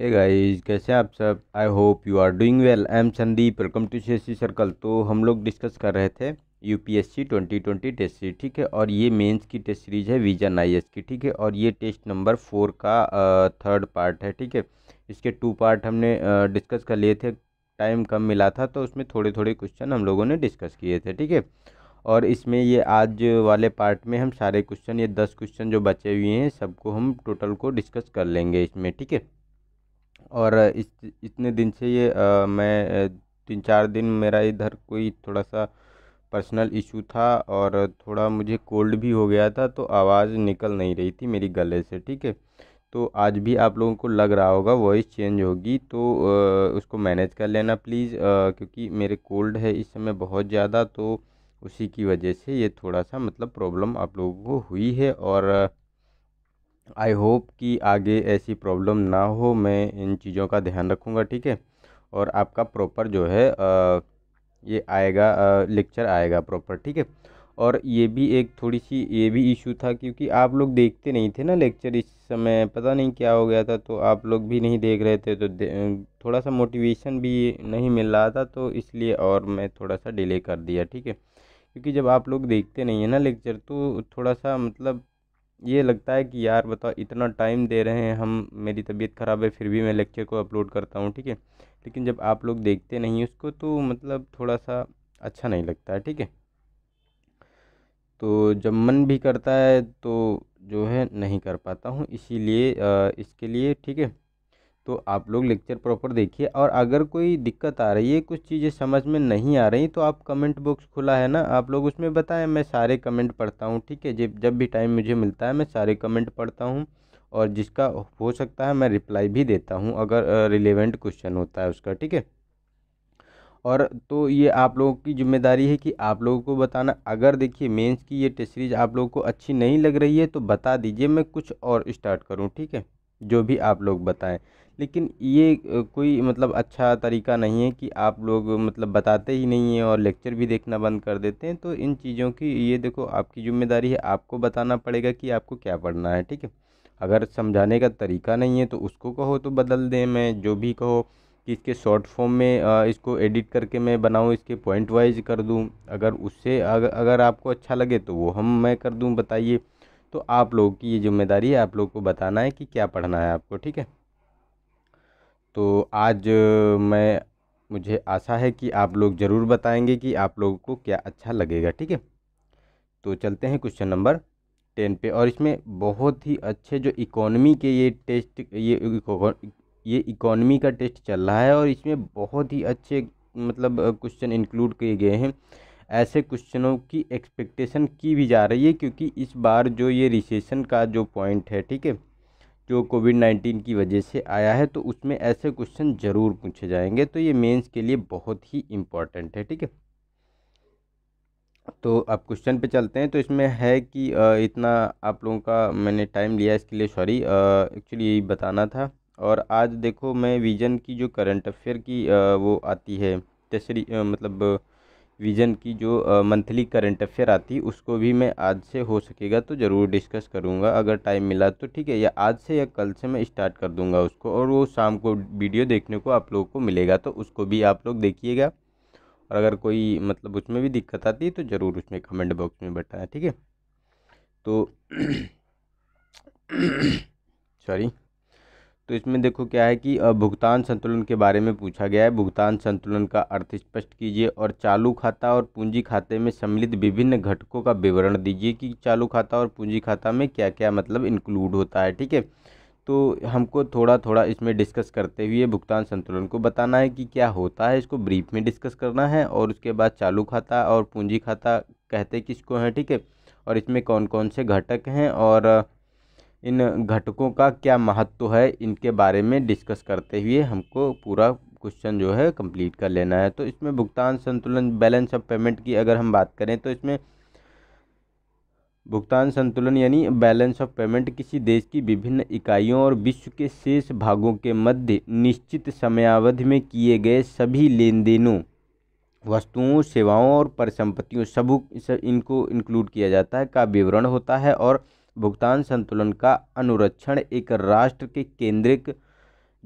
Hey guys कैसे आप सब I hope you are doing well I am Sandeep welcome to C circle तो हम लोग डिस्कस कर रहे थे यूपीएससी 2020 टेस्ट सीरीज ठीक है और ये मेंस की टेस्ट सीरीज है विजन आई की ठीक है और ये टेस्ट नंबर फोर का थर्ड पार्ट है ठीक है इसके टू पार्ट हमने डिस्कस कर लिए थे टाइम कम मिला था तो उसमें थोड़े थोड़े क्वेश्चन हम लोगों ने डिस्कस किए थे ठीक है और इसमें ये आज वाले पार्ट में हम सारे क्वेश्चन ये दस क्वेश्चन जो बचे हुए हैं सबको हम टोटल को डिस्कस कर लेंगे इसमें ठीक है और इस इतने दिन से ये आ, मैं तीन चार दिन मेरा इधर कोई थोड़ा सा पर्सनल इशू था और थोड़ा मुझे कोल्ड भी हो गया था तो आवाज़ निकल नहीं रही थी मेरी गले से ठीक है तो आज भी आप लोगों को लग रहा होगा वॉइस चेंज होगी तो आ, उसको मैनेज कर लेना प्लीज़ क्योंकि मेरे कोल्ड है इस समय बहुत ज़्यादा तो उसी की वजह से ये थोड़ा सा मतलब प्रॉब्लम आप लोगों को हुई है और आई होप कि आगे ऐसी प्रॉब्लम ना हो मैं इन चीज़ों का ध्यान रखूँगा ठीक है और आपका प्रॉपर जो है आ, ये आएगा लेक्चर आएगा प्रॉपर ठीक है और ये भी एक थोड़ी सी ये भी इशू था क्योंकि आप लोग देखते नहीं थे ना लेक्चर इस समय पता नहीं क्या हो गया था तो आप लोग भी नहीं देख रहे थे तो थोड़ा सा मोटिवेशन भी नहीं मिल रहा था तो इसलिए और मैं थोड़ा सा डिले कर दिया ठीक है क्योंकि जब आप लोग देखते नहीं है ना लेक्चर तो थोड़ा सा मतलब ये लगता है कि यार बताओ इतना टाइम दे रहे हैं हम मेरी तबीयत ख़राब है फिर भी मैं लेक्चर को अपलोड करता हूँ ठीक है लेकिन जब आप लोग देखते नहीं उसको तो मतलब थोड़ा सा अच्छा नहीं लगता है ठीक है तो जब मन भी करता है तो जो है नहीं कर पाता हूँ इसीलिए इसके लिए ठीक है तो आप लोग लेक्चर प्रॉपर देखिए और अगर कोई दिक्कत आ रही है कुछ चीज़ें समझ में नहीं आ रही तो आप कमेंट बॉक्स खुला है ना आप लोग उसमें बताएं मैं सारे कमेंट पढ़ता हूँ ठीक है जब जब भी टाइम मुझे मिलता है मैं सारे कमेंट पढ़ता हूँ और जिसका हो सकता है मैं रिप्लाई भी देता हूँ अगर रिलेवेंट क्वेश्चन होता है उसका ठीक है और तो ये आप लोगों की जिम्मेदारी है कि आप लोगों को बताना अगर देखिए मेंस की ये टेस्ट सीरीज आप लोगों को अच्छी नहीं लग रही है तो बता दीजिए मैं कुछ और स्टार्ट करूँ ठीक है जो भी आप लोग बताएं लेकिन ये कोई मतलब अच्छा तरीका नहीं है कि आप लोग मतलब बताते ही नहीं हैं और लेक्चर भी देखना बंद कर देते हैं तो इन चीज़ों की ये देखो आपकी ज़िम्मेदारी है आपको बताना पड़ेगा कि आपको क्या पढ़ना है ठीक है अगर समझाने का तरीका नहीं है तो उसको कहो तो बदल दें मैं जो भी कहो कि इसके शॉर्ट फॉर्म में इसको एडिट करके मैं बनाऊँ इसके पॉइंट वाइज कर दूँ अगर उससे अगर, अगर आपको अच्छा लगे तो वो हम मैं कर दूँ बताइए तो आप लोगों की ये जिम्मेदारी है आप लोग को बताना है कि क्या पढ़ना है आपको ठीक है तो आज मैं मुझे आशा है कि आप लोग ज़रूर बताएंगे कि आप लोगों को क्या अच्छा लगेगा ठीक है तो चलते हैं क्वेश्चन नंबर टेन पे और इसमें बहुत ही अच्छे जो इकोनॉमी के ये टेस्ट ये ये इकोनॉमी का टेस्ट चल रहा है और इसमें बहुत ही अच्छे मतलब क्वेश्चन इंक्लूड किए गए हैं ऐसे क्वेश्चनों की एक्सपेक्टेशन की भी जा रही है क्योंकि इस बार जो ये रिसेशन का जो पॉइंट है ठीक है जो कोविड नाइन्टीन की वजह से आया है तो उसमें ऐसे क्वेश्चन ज़रूर पूछे जाएंगे तो ये मेंस के लिए बहुत ही इम्पॉर्टेंट है ठीक है तो अब क्वेश्चन पे चलते हैं तो इसमें है कि इतना आप लोगों का मैंने टाइम लिया इसके लिए सॉरी एक्चुअली यही बताना था और आज देखो मैं विजन की जो करंट अफेयर की वो आती है तेसरी मतलब विज़न की जो मंथली करंट अफेयर आती है उसको भी मैं आज से हो सकेगा तो ज़रूर डिस्कस करूँगा अगर टाइम मिला तो ठीक है या आज से या कल से मैं स्टार्ट कर दूँगा उसको और वो शाम को वीडियो देखने को आप लोगों को मिलेगा तो उसको भी आप लोग देखिएगा और अगर कोई मतलब उसमें भी दिक्कत आती है तो ज़रूर उसमें कमेंट बॉक्स में बताएं ठीक है तो सॉरी तो इसमें देखो क्या है कि भुगतान संतुलन के बारे में पूछा गया है भुगतान संतुलन का अर्थ स्पष्ट कीजिए और चालू खाता और पूंजी खाते में सम्मिलित विभिन्न घटकों का विवरण दीजिए कि चालू खाता और पूंजी खाता में क्या क्या मतलब इंक्लूड होता है ठीक है तो हमको थोड़ा थोड़ा इसमें डिस्कस करते हुए भुगतान संतुलन को बताना है कि क्या होता है इसको ब्रीफ में डिस्कस करना है और उसके बाद चालू खाता और पूंजी खाता कहते किसको हैं ठीक है और इसमें कौन कौन से घटक हैं और इन घटकों का क्या महत्व है इनके बारे में डिस्कस करते हुए हमको पूरा क्वेश्चन जो है कंप्लीट कर लेना है तो इसमें भुगतान संतुलन बैलेंस ऑफ पेमेंट की अगर हम बात करें तो इसमें भुगतान संतुलन यानी बैलेंस ऑफ पेमेंट किसी देश की विभिन्न इकाइयों और विश्व के शेष भागों के मध्य निश्चित समयावधि में किए गए सभी लेन देनों वस्तुओं सेवाओं और परिसंपत्तियों सब इनको इंक्लूड किया जाता है का विवरण होता है और भुगतान संतुलन का अनुरक्षण एक राष्ट्र के केंद्रिक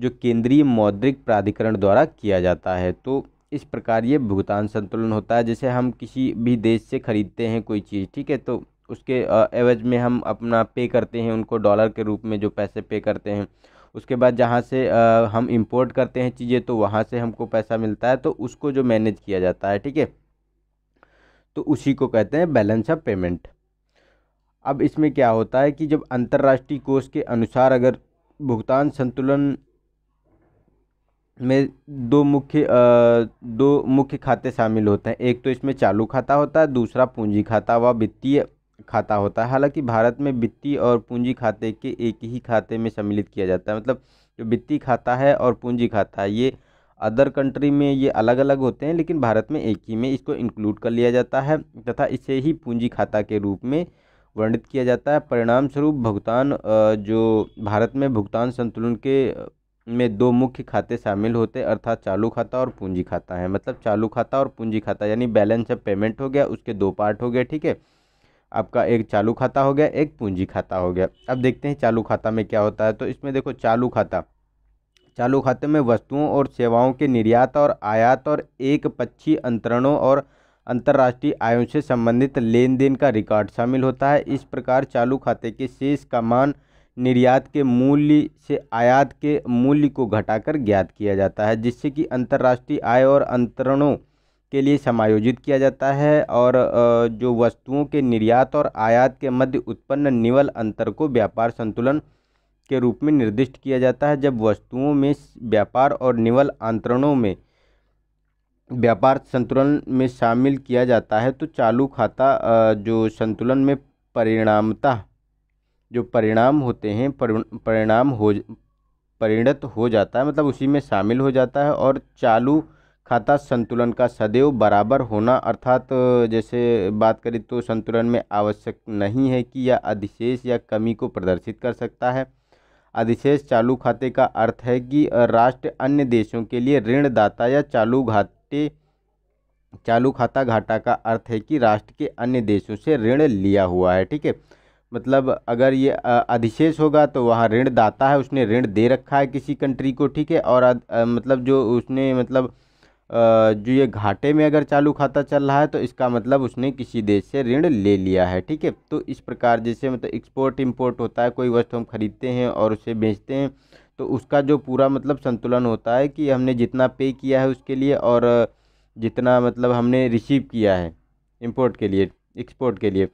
जो केंद्रीय मौद्रिक प्राधिकरण द्वारा किया जाता है तो इस प्रकार ये भुगतान संतुलन होता है जैसे हम किसी भी देश से ख़रीदते हैं कोई चीज़ ठीक है तो उसके एवज में हम अपना पे करते हैं उनको डॉलर के रूप में जो पैसे पे करते हैं उसके बाद जहाँ से हम इंपोर्ट करते हैं चीज़ें तो वहाँ से हमको पैसा मिलता है तो उसको जो मैनेज किया जाता है ठीक है तो उसी को कहते हैं बैलेंस ऑफ पेमेंट अब इसमें क्या होता है कि जब अंतर्राष्ट्रीय कोष के अनुसार अगर भुगतान संतुलन में दो मुख्य दो मुख्य खाते शामिल होते हैं एक तो इसमें चालू खाता होता है दूसरा पूंजी खाता व वित्तीय खाता होता है हालांकि भारत में वित्तीय और पूंजी खाते के एक ही खाते में सम्मिलित किया जाता है मतलब जो वित्तीय खाता है और पूंजी खाता है ये अदर कंट्री में ये अलग अलग होते हैं लेकिन भारत में एक ही में इसको इंक्लूड कर लिया जाता है तथा इसे ही पूंजी खाता के रूप में वर्णित किया जाता है परिणाम स्वरूप भुगतान जो भारत में भुगतान संतुलन के में दो मुख्य खाते शामिल होते हैं अर्थात चालू खाता और पूंजी खाता है मतलब चालू खाता और पूंजी खाता यानी बैलेंस ऑफ पेमेंट हो गया उसके दो पार्ट हो गए ठीक है आपका एक चालू खाता हो गया एक पूंजी खाता हो गया अब देखते हैं चालू खाता में क्या होता है तो इसमें देखो चालू खाता चालू खाते में वस्तुओं और सेवाओं के निर्यात और आयात और एक पक्षी अंतरणों और अंतर्राष्ट्रीय आयों से संबंधित लेन देन का रिकॉर्ड शामिल होता है इस प्रकार चालू खाते के शेष का मान निर्यात के मूल्य से आयात के मूल्य को घटाकर ज्ञात किया जाता है जिससे कि अंतर्राष्ट्रीय आय और अंतरणों के लिए समायोजित किया जाता है और जो वस्तुओं के निर्यात और आयात के मध्य उत्पन्न निवल अंतर को व्यापार संतुलन के रूप में निर्दिष्ट किया जाता है जब वस्तुओं में व्यापार और निवल अंतरणों में व्यापार संतुलन में शामिल किया जाता है तो चालू खाता जो संतुलन में परिणामता जो परिणाम होते हैं परिणाम हो परिणत हो जाता है मतलब उसी में शामिल हो जाता है और चालू खाता संतुलन का सदैव बराबर होना अर्थात जैसे बात करें तो संतुलन में आवश्यक नहीं है कि यह अधिशेष या कमी को प्रदर्शित कर सकता है अधिशेष चालू खाते का अर्थ है कि राष्ट्र अन्य देशों के लिए ऋणदाता या चालू घाटे चालू खाता घाटा का अर्थ है कि राष्ट्र के अन्य देशों से ऋण लिया हुआ है ठीक है मतलब अगर ये अधिशेष होगा तो वहाँ ऋण दाता है उसने ऋण दे रखा है किसी कंट्री को ठीक है और मतलब जो उसने मतलब जो ये घाटे में अगर चालू खाता चल रहा है तो इसका मतलब उसने किसी देश से ऋण ले लिया है ठीक है तो इस प्रकार जैसे मतलब एक्सपोर्ट इम्पोर्ट होता है कोई वस्तु हम खरीदते हैं और उसे बेचते हैं तो उसका जो पूरा मतलब संतुलन होता है कि हमने जितना पे किया है उसके लिए और जितना मतलब हमने रिसीव किया है इम्पोर्ट के लिए एक्सपोर्ट के लिए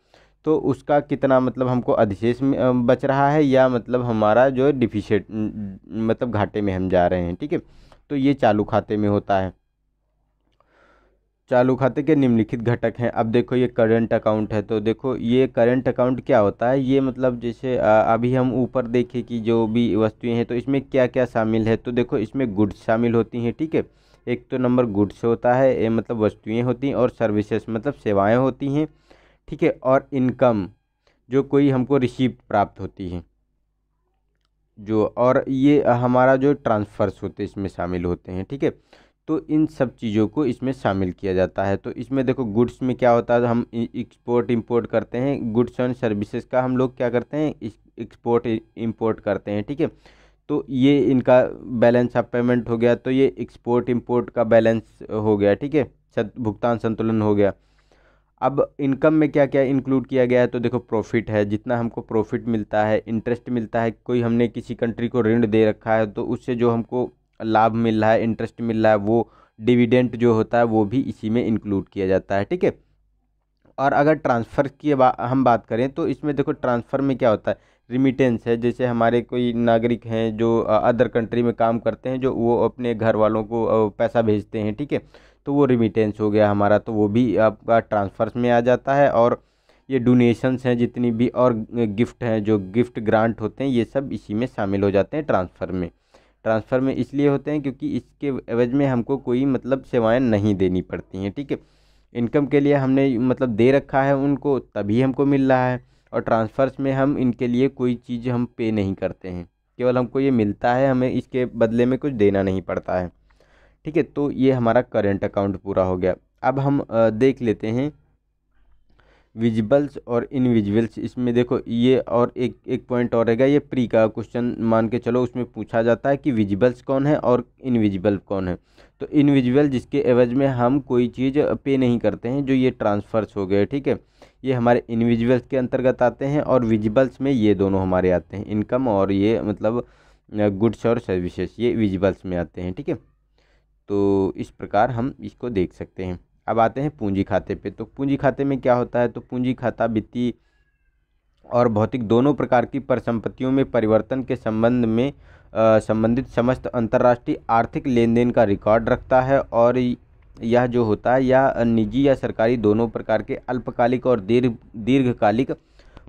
तो उसका कितना मतलब हमको अधिशेष बच रहा है या मतलब हमारा जो डिफिशेट मतलब घाटे में हम जा रहे हैं ठीक है तो ये चालू खाते में होता है चालू खाते के निम्नलिखित घटक हैं अब देखो ये करंट अकाउंट है तो देखो ये करंट अकाउंट क्या होता है ये मतलब जैसे अभी हम ऊपर देखें कि जो भी वस्तुएं हैं तो इसमें क्या क्या शामिल है तो देखो इसमें गुड्स शामिल होती हैं ठीक है थीके? एक तो नंबर गुड्स होता है ये मतलब वस्तुएँ होती हैं और सर्विसेस मतलब सेवाएँ होती हैं ठीक है और इनकम जो कोई हमको रिसीप्ट प्राप्त होती है जो और ये हमारा जो ट्रांसफ़र्स होते हैं इसमें शामिल होते हैं ठीक है थीके? तो इन सब चीज़ों को इसमें शामिल किया जाता है तो इसमें देखो गुड्स में क्या होता है हम एक्सपोर्ट इंपोर्ट करते हैं गुड्स एंड सर्विसेज का हम लोग क्या करते हैं एक्सपोर्ट इंपोर्ट करते हैं ठीक है तो ये इनका बैलेंस ऑफ पेमेंट हो गया तो ये एक्सपोर्ट इम्पोर्ट का बैलेंस हो गया ठीक है भुगतान संतुलन हो गया अब इनकम में क्या क्या इंक्लूड किया गया है तो देखो प्रॉफिट है जितना हमको प्रॉफिट मिलता है इंटरेस्ट मिलता है कोई हमने किसी कंट्री को ऋण दे रखा है तो उससे जो हमको लाभ मिल रहा है इंटरेस्ट मिल रहा है वो डिविडेंट जो होता है वो भी इसी में इंक्लूड किया जाता है ठीक है और अगर ट्रांसफ़र की बा, हम बात करें तो इसमें देखो ट्रांसफ़र में क्या होता है रिमिटेंस है जैसे हमारे कोई नागरिक हैं जो अदर कंट्री में काम करते हैं जो वो अपने घर वालों को पैसा भेजते हैं ठीक है तो वो रिमिटेंस हो गया हमारा तो वो भी आपका ट्रांसफ़र में आ जाता है और ये डोनेशंस हैं जितनी भी और गिफ्ट हैं जो गिफ्ट ग्रांट होते हैं ये सब इसी में शामिल हो जाते हैं ट्रांसफ़र में ट्रांसफ़र में इसलिए होते हैं क्योंकि इसके एवज में हमको कोई मतलब सेवाएं नहीं देनी पड़ती हैं ठीक है इनकम के लिए हमने मतलब दे रखा है उनको तभी हमको मिल रहा है और ट्रांसफ़र्स में हम इनके लिए कोई चीज़ हम पे नहीं करते हैं केवल हमको ये मिलता है हमें इसके बदले में कुछ देना नहीं पड़ता है ठीक है तो ये हमारा करेंट अकाउंट पूरा हो गया अब हम देख लेते हैं विजिबल्स और इनविजिबल्स इसमें देखो ये और एक एक पॉइंट और रहेगा ये प्री का क्वेश्चन मान के चलो उसमें पूछा जाता है कि विजिबल्स कौन है और इनविजिबल कौन है तो इनविजिबल जिसके एवज में हम कोई चीज़ पे नहीं करते हैं जो ये ट्रांसफ़र्स हो गए ठीक है ये हमारे इनविजिबल्स के अंतर्गत आते हैं और विजिबल्स में ये दोनों हमारे आते हैं इनकम और ये मतलब गुड्स और सर्विसेस ये विजिबल्स में आते हैं ठीक है तो इस प्रकार हम इसको देख सकते हैं अब आते हैं पूंजी खाते पे तो पूंजी खाते में क्या होता है तो पूंजी खाता वित्तीय और भौतिक दोनों प्रकार की परिसंपत्तियों में परिवर्तन के संबंध में संबंधित समस्त अंतर्राष्ट्रीय आर्थिक लेन देन का रिकॉर्ड रखता है और यह जो होता है यह निजी या सरकारी दोनों प्रकार के अल्पकालिक और दीर्घ दीर्घकालिक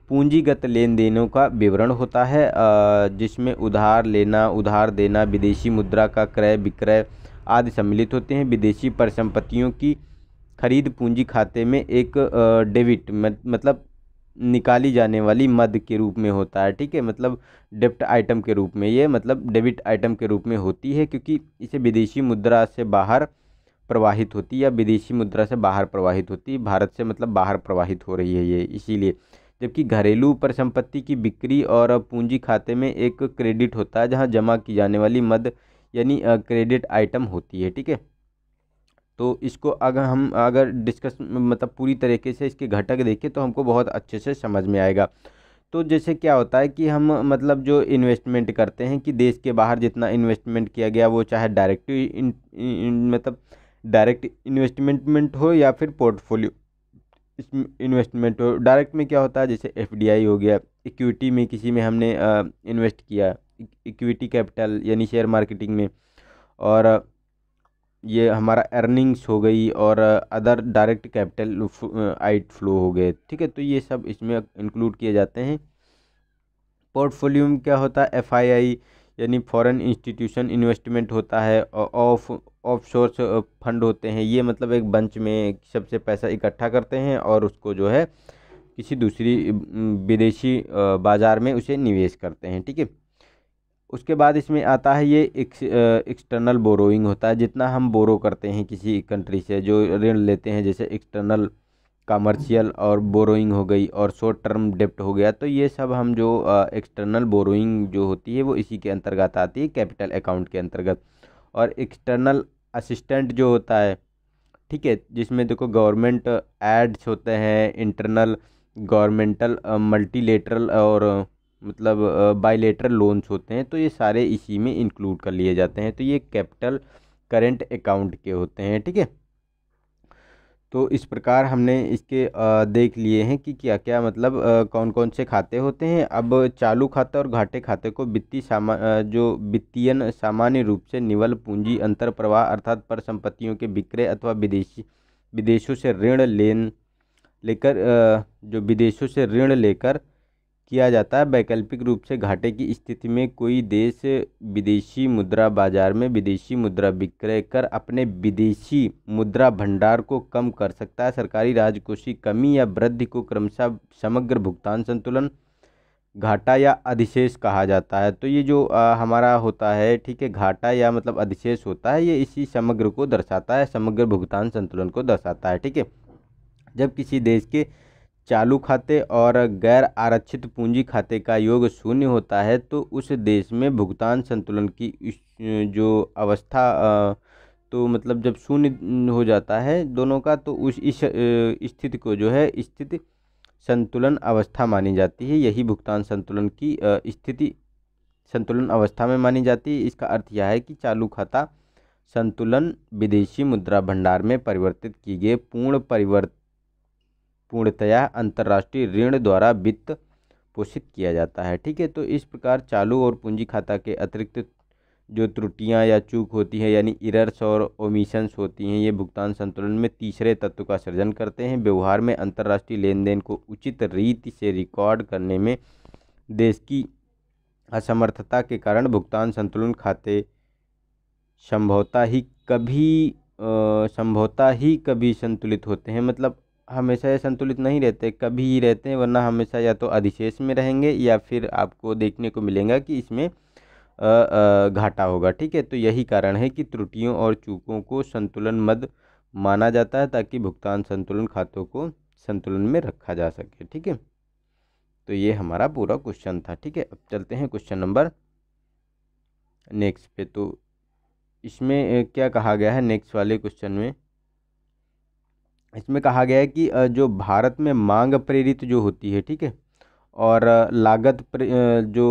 पूंजीगत लेन देनों का विवरण होता है जिसमें उधार लेना उधार देना विदेशी मुद्रा का क्रय विक्रय आदि सम्मिलित होते हैं विदेशी परिसंपत्तियों की खरीद पूंजी खाते में एक डेबिट मतलब निकाली जाने वाली मद के रूप में होता है ठीक है मतलब डेप्ट आइटम के रूप में ये मतलब डेबिट आइटम के रूप में होती है क्योंकि इसे विदेशी मुद्रा से बाहर प्रवाहित होती है या विदेशी मुद्रा से बाहर प्रवाहित होती भारत से मतलब बाहर प्रवाहित हो रही है ये इसीलिए जबकि घरेलू परिसंपत्ति की बिक्री और पूंजी खाते में एक क्रेडिट होता है जहाँ जमा की जाने वाली मद यानी क्रेडिट आइटम होती है ठीक है तो इसको अगर हम अगर डिस्कस मतलब पूरी तरीके से इसके घटक देखें तो हमको बहुत अच्छे से समझ में आएगा तो जैसे क्या होता है कि हम मतलब जो इन्वेस्टमेंट करते हैं कि देश के बाहर जितना इन्वेस्टमेंट किया गया वो चाहे डायरेक्ट मतलब डायरेक्ट इन्वेस्टमेंटमेंट हो या फिर पोर्टफोलियो इस इन्वेस्टमेंट हो डायरेक्ट में क्या होता है जैसे एफ हो गया इक्विटी में किसी में हमने इन्वेस्ट किया इक्विटी कैपिटल यानी शेयर मार्केटिंग में और ये हमारा अर्निंग्स हो गई और अदर डायरेक्ट कैपिटल आइट फ्लो हो गए ठीक है तो ये सब इसमें इंक्लूड किए जाते हैं पोर्टफोलियो में क्या होता है एफ यानी फॉरेन इंस्टीट्यूशन इन्वेस्टमेंट होता है और ऑफ ऑफ सोर्स फंड होते हैं ये मतलब एक बंच में सबसे पैसा इकट्ठा करते हैं और उसको जो है किसी दूसरी uh, विदेशी uh, बाज़ार में उसे निवेश करते हैं ठीक है उसके बाद इसमें आता है ये एक्सटर्नल बोरोइंग होता है जितना हम बोरो करते हैं किसी कंट्री से जो ऋण लेते हैं जैसे एक्सटर्नल कमर्शियल और बोरोइंग हो गई और शॉर्ट टर्म डेप्ट हो गया तो ये सब हम जो एक्सटर्नल बोरोइंग जो होती है वो इसी के अंतर्गत आती है कैपिटल अकाउंट के अंतर्गत और एक्सटर्नल असिस्टेंट जो होता है ठीक है जिसमें देखो गवर्नमेंट एड्स होते हैं इंटरनल गवर्नमेंटल मल्टीलेटरल और मतलब बाइलेटर लोन्स होते हैं तो ये सारे इसी में इंक्लूड कर लिए जाते हैं तो ये कैपिटल करेंट अकाउंट के होते हैं ठीक है तो इस प्रकार हमने इसके देख लिए हैं कि क्या क्या मतलब कौन कौन से खाते होते हैं अब चालू खाता और घाटे खाते को वित्तीय सामा जो वित्तीयन सामान्य रूप से निवल पूंजी अंतर प्रवाह अर्थात पर संपत्तियों के विक्रय अथवा विदेशी विदेशों से ऋण लेन लेकर जो विदेशों से ऋण लेकर किया जाता है वैकल्पिक रूप से घाटे की स्थिति में कोई देश विदेशी मुद्रा बाजार में विदेशी मुद्रा विक्रय कर अपने विदेशी मुद्रा भंडार को कम कर सकता है सरकारी राजकोषीय कमी या वृद्धि को क्रमशः समग्र भुगतान संतुलन घाटा या अधिशेष कहा जाता है तो ये जो आ, हमारा होता है ठीक है घाटा या मतलब अधिशेष होता है ये इसी समग्र को दर्शाता है समग्र भुगतान संतुलन को दर्शाता है ठीक है जब किसी देश के चालू खाते और गैर आरक्षित पूंजी खाते का योग शून्य होता है तो उस देश में भुगतान संतुलन की जो अवस्था तो मतलब जब शून्य हो जाता है दोनों का तो उस इस स्थिति को जो है स्थिति संतुलन अवस्था मानी जाती है यही भुगतान संतुलन की स्थिति संतुलन अवस्था में मानी जाती है इसका अर्थ यह है कि चालू खाता संतुलन विदेशी मुद्रा भंडार में परिवर्तित किए गए पूर्ण परिवर्त पूर्णतया अंतर्राष्ट्रीय ऋण द्वारा वित्त पोषित किया जाता है ठीक है तो इस प्रकार चालू और पूंजी खाता के अतिरिक्त जो त्रुटियां या चूक होती है यानी इरर्स और ओमिशंस होती हैं ये भुगतान संतुलन में तीसरे तत्व का सृजन करते हैं व्यवहार में अंतर्राष्ट्रीय लेन देन को उचित रीति से रिकॉर्ड करने में देश की असमर्थता के कारण भुगतान संतुलन खाते संभवता ही कभी संभवता ही कभी संतुलित होते हैं मतलब हमेशा ये संतुलित नहीं रहते कभी ही रहते हैं वरना हमेशा या तो अधिशेष में रहेंगे या फिर आपको देखने को मिलेगा कि इसमें घाटा होगा ठीक है तो यही कारण है कि त्रुटियों और चूकों को संतुलन मद माना जाता है ताकि भुगतान संतुलन खातों को संतुलन में रखा जा सके ठीक है तो ये हमारा पूरा क्वेश्चन था ठीक है अब चलते हैं क्वेश्चन नंबर नेक्स्ट पे तो इसमें क्या कहा गया है नेक्स्ट वाले क्वेश्चन में इसमें कहा गया है कि जो भारत में मांग प्रेरित जो होती है ठीक है और लागत जो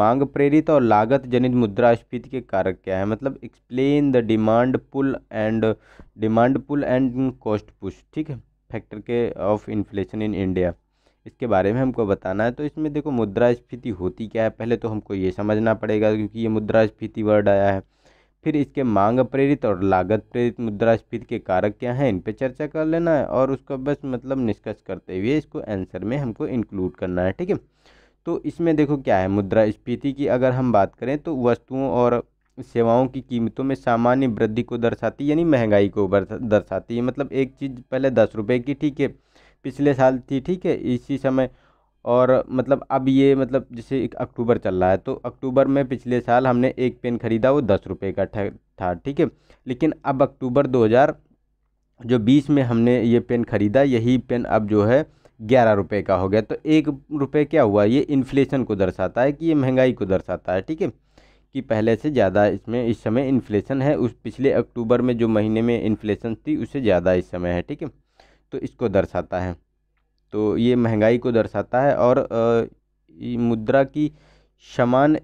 मांग प्रेरित और लागत जनित मुद्रास्फीति के कारक क्या है मतलब explain the demand pull and demand pull and cost push ठीक है फैक्टर के ऑफ इन्फ्लेशन इन इंडिया इसके बारे में हमको बताना है तो इसमें देखो मुद्रास्फीति होती क्या है पहले तो हमको ये समझना पड़ेगा क्योंकि ये मुद्रास्फीति वर्ड आया है फिर इसके मांग प्रेरित और लागत प्रेरित मुद्रास्फीति के कारक क्या हैं इन पर चर्चा कर लेना है और उसका बस मतलब निष्कर्ष करते हुए इसको आंसर में हमको इंक्लूड करना है ठीक है तो इसमें देखो क्या है मुद्रास्फीति की अगर हम बात करें तो वस्तुओं और सेवाओं की कीमतों में सामान्य वृद्धि को दर्शाती यानी महंगाई को दर्शाती है मतलब एक चीज़ पहले दस रुपये की ठीक है पिछले साल थी ठीक है इसी समय और मतलब अब ये मतलब जैसे एक अक्टूबर चल रहा है तो अक्टूबर में पिछले साल हमने एक पेन ख़रीदा वो दस रुपये का था ठीक है लेकिन अब अक्टूबर दो हज़ार जो बीस में हमने ये पेन ख़रीदा यही पेन अब जो है ग्यारह रुपये का हो गया तो एक रुपये क्या हुआ ये इन्फ्लेशन को दर्शाता है कि ये महंगाई को दर्शाता है ठीक है कि पहले से ज़्यादा इसमें इस समय इन्फ्लेशन है उस पिछले अक्टूबर में जो महीने में इन्फ्लेशन थी उससे ज़्यादा इस समय है ठीक है तो इसको दर्शाता है तो ये महंगाई को दर्शाता है और मुद्रा की समान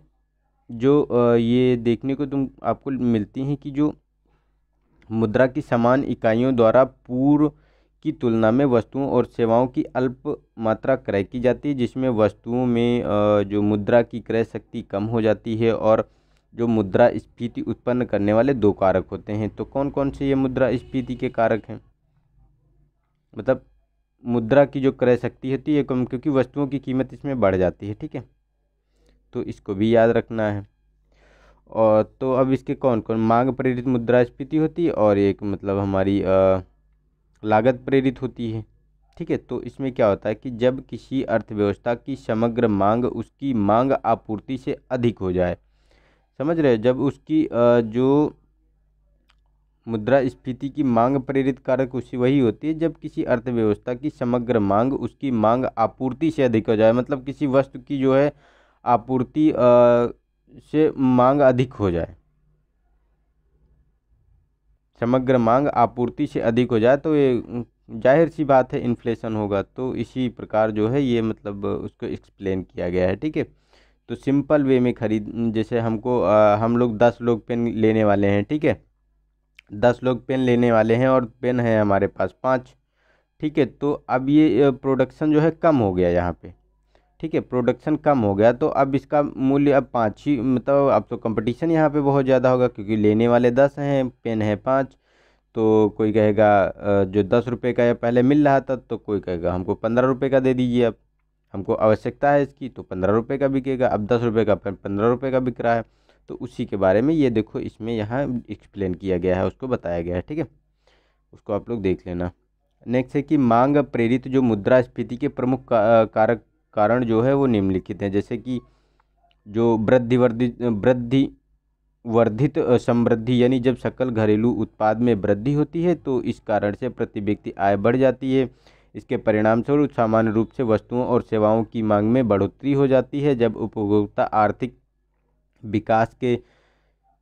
जो ये देखने को तुम आपको मिलती हैं कि जो मुद्रा की समान इकाइयों द्वारा पूर्व की तुलना में वस्तुओं और सेवाओं की अल्प मात्रा क्रय की जाती है जिसमें वस्तुओं में जो मुद्रा की क्रय शक्ति कम हो जाती है और जो मुद्रा स्फीति उत्पन्न करने वाले दो कारक होते हैं तो कौन कौन से ये मुद्रा स्फीति के कारक हैं मतलब मुद्रा की जो क्रय शक्ति होती है कम क्योंकि वस्तुओं की कीमत इसमें बढ़ जाती है ठीक है तो इसको भी याद रखना है और तो अब इसके कौन कौन मांग प्रेरित मुद्रास्फीति होती है और एक मतलब हमारी आ, लागत प्रेरित होती है ठीक है तो इसमें क्या होता है कि जब किसी अर्थव्यवस्था की समग्र मांग उसकी मांग आपूर्ति से अधिक हो जाए समझ रहे जब उसकी आ, जो मुद्रा स्फीति की मांग प्रेरित कारक उसी वही होती है जब किसी अर्थव्यवस्था की समग्र मांग उसकी मांग आपूर्ति से अधिक हो जाए मतलब किसी वस्तु की जो है आपूर्ति से मांग अधिक हो जाए समग्र मांग आपूर्ति से अधिक हो जाए तो ये जाहिर सी बात है इन्फ्लेशन होगा तो इसी प्रकार जो है ये मतलब उसको एक्सप्लेन किया गया है ठीक है तो सिंपल वे में खरीद जैसे हमको आ, हम लोग दस लोग पेन लेने वाले हैं ठीक है दस लोग पेन लेने वाले हैं और पेन है हमारे पास पाँच ठीक है तो अब ये प्रोडक्शन जो है कम हो गया यहाँ पे ठीक है प्रोडक्शन कम हो गया तो अब इसका मूल्य अब पाँच ही मतलब अब तो कंपटीशन यहाँ पे बहुत ज़्यादा होगा क्योंकि लेने वाले दस हैं पेन है पाँच तो कोई कहेगा जो दस रुपये का पहले मिल रहा था तो कोई कहेगा हमको पंद्रह रुपये का दे दीजिए अब हमको आवश्यकता है इसकी तो पंद्रह रुपये का बिकेगा अब दस रुपये का पेन पंद्रह रुपये का बिक रहा है तो उसी के बारे में ये देखो इसमें यहाँ एक्सप्लेन किया गया है उसको बताया गया है ठीक है उसको आप लोग देख लेना नेक्स्ट है कि मांग प्रेरित जो मुद्रास्फीति के प्रमुख कारक कारण जो है वो निम्नलिखित हैं जैसे कि जो वर्धित वृद्धि वर्धित समृद्धि यानी जब सकल घरेलू उत्पाद में वृद्धि होती है तो इस कारण से प्रति व्यक्ति आय बढ़ जाती है इसके परिणामस्वरूप सामान्य रूप से वस्तुओं और सेवाओं की मांग में बढ़ोतरी हो जाती है जब उपभोक्ता आर्थिक विकास के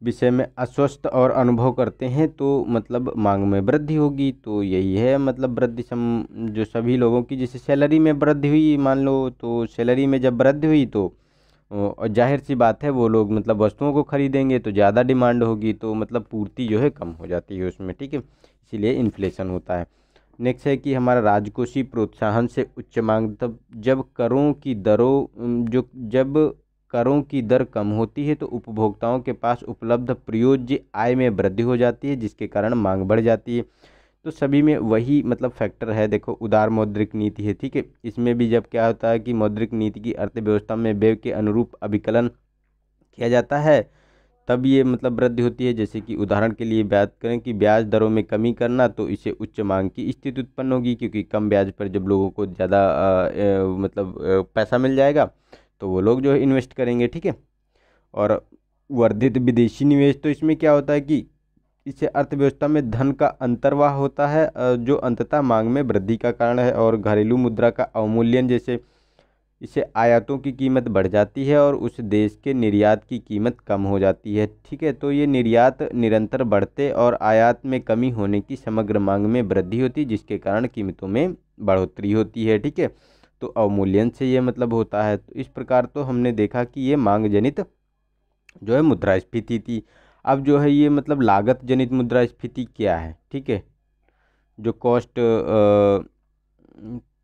विषय में अस्वस्थ और अनुभव करते हैं तो मतलब मांग में वृद्धि होगी तो यही है मतलब वृद्धि सम जो सभी लोगों की जैसे सैलरी में वृद्धि हुई मान लो तो सैलरी में जब वृद्धि हुई तो और जाहिर सी बात है वो लोग मतलब वस्तुओं को खरीदेंगे तो ज़्यादा डिमांड होगी तो मतलब पूर्ति जो है कम हो जाती है उसमें ठीक है इसीलिए इन्फ्लेशन होता है नेक्स्ट है कि हमारा राजकोषीय प्रोत्साहन से उच्च मांग तब जब करों की दरों जो जब करों की दर कम होती है तो उपभोक्ताओं के पास उपलब्ध प्रयोज्य आय में वृद्धि हो जाती है जिसके कारण मांग बढ़ जाती है तो सभी में वही मतलब फैक्टर है देखो उदार मौद्रिक नीति है ठीक है इसमें भी जब क्या होता है कि मौद्रिक नीति की अर्थव्यवस्था में व्यय के अनुरूप अभिकलन किया जाता है तब ये मतलब वृद्धि होती है जैसे कि उदाहरण के लिए बात करें कि ब्याज दरों में कमी करना तो इसे उच्च मांग की स्थिति उत्पन्न होगी क्योंकि कम ब्याज पर जब लोगों को ज़्यादा मतलब पैसा मिल जाएगा तो वो लोग जो है इन्वेस्ट करेंगे ठीक है और वर्धित विदेशी निवेश तो इसमें क्या होता है कि इससे अर्थव्यवस्था में धन का अंतर्वाह होता है जो अंततः मांग में वृद्धि का कारण है और घरेलू मुद्रा का अवमूल्यन जैसे इससे आयातों की कीमत बढ़ जाती है और उस देश के निर्यात की कीमत कम हो जाती है ठीक है तो ये निर्यात निरंतर बढ़ते और आयात में कमी होने की समग्र मांग में वृद्धि होती जिसके कारण कीमतों में बढ़ोतरी होती है ठीक है तो अवमूल्यन से ये मतलब होता है तो इस प्रकार तो हमने देखा कि ये मांग जनित जो है मुद्रास्फीति थी अब जो है ये मतलब लागत जनित मुद्रास्फीति क्या है ठीक है जो कॉस्ट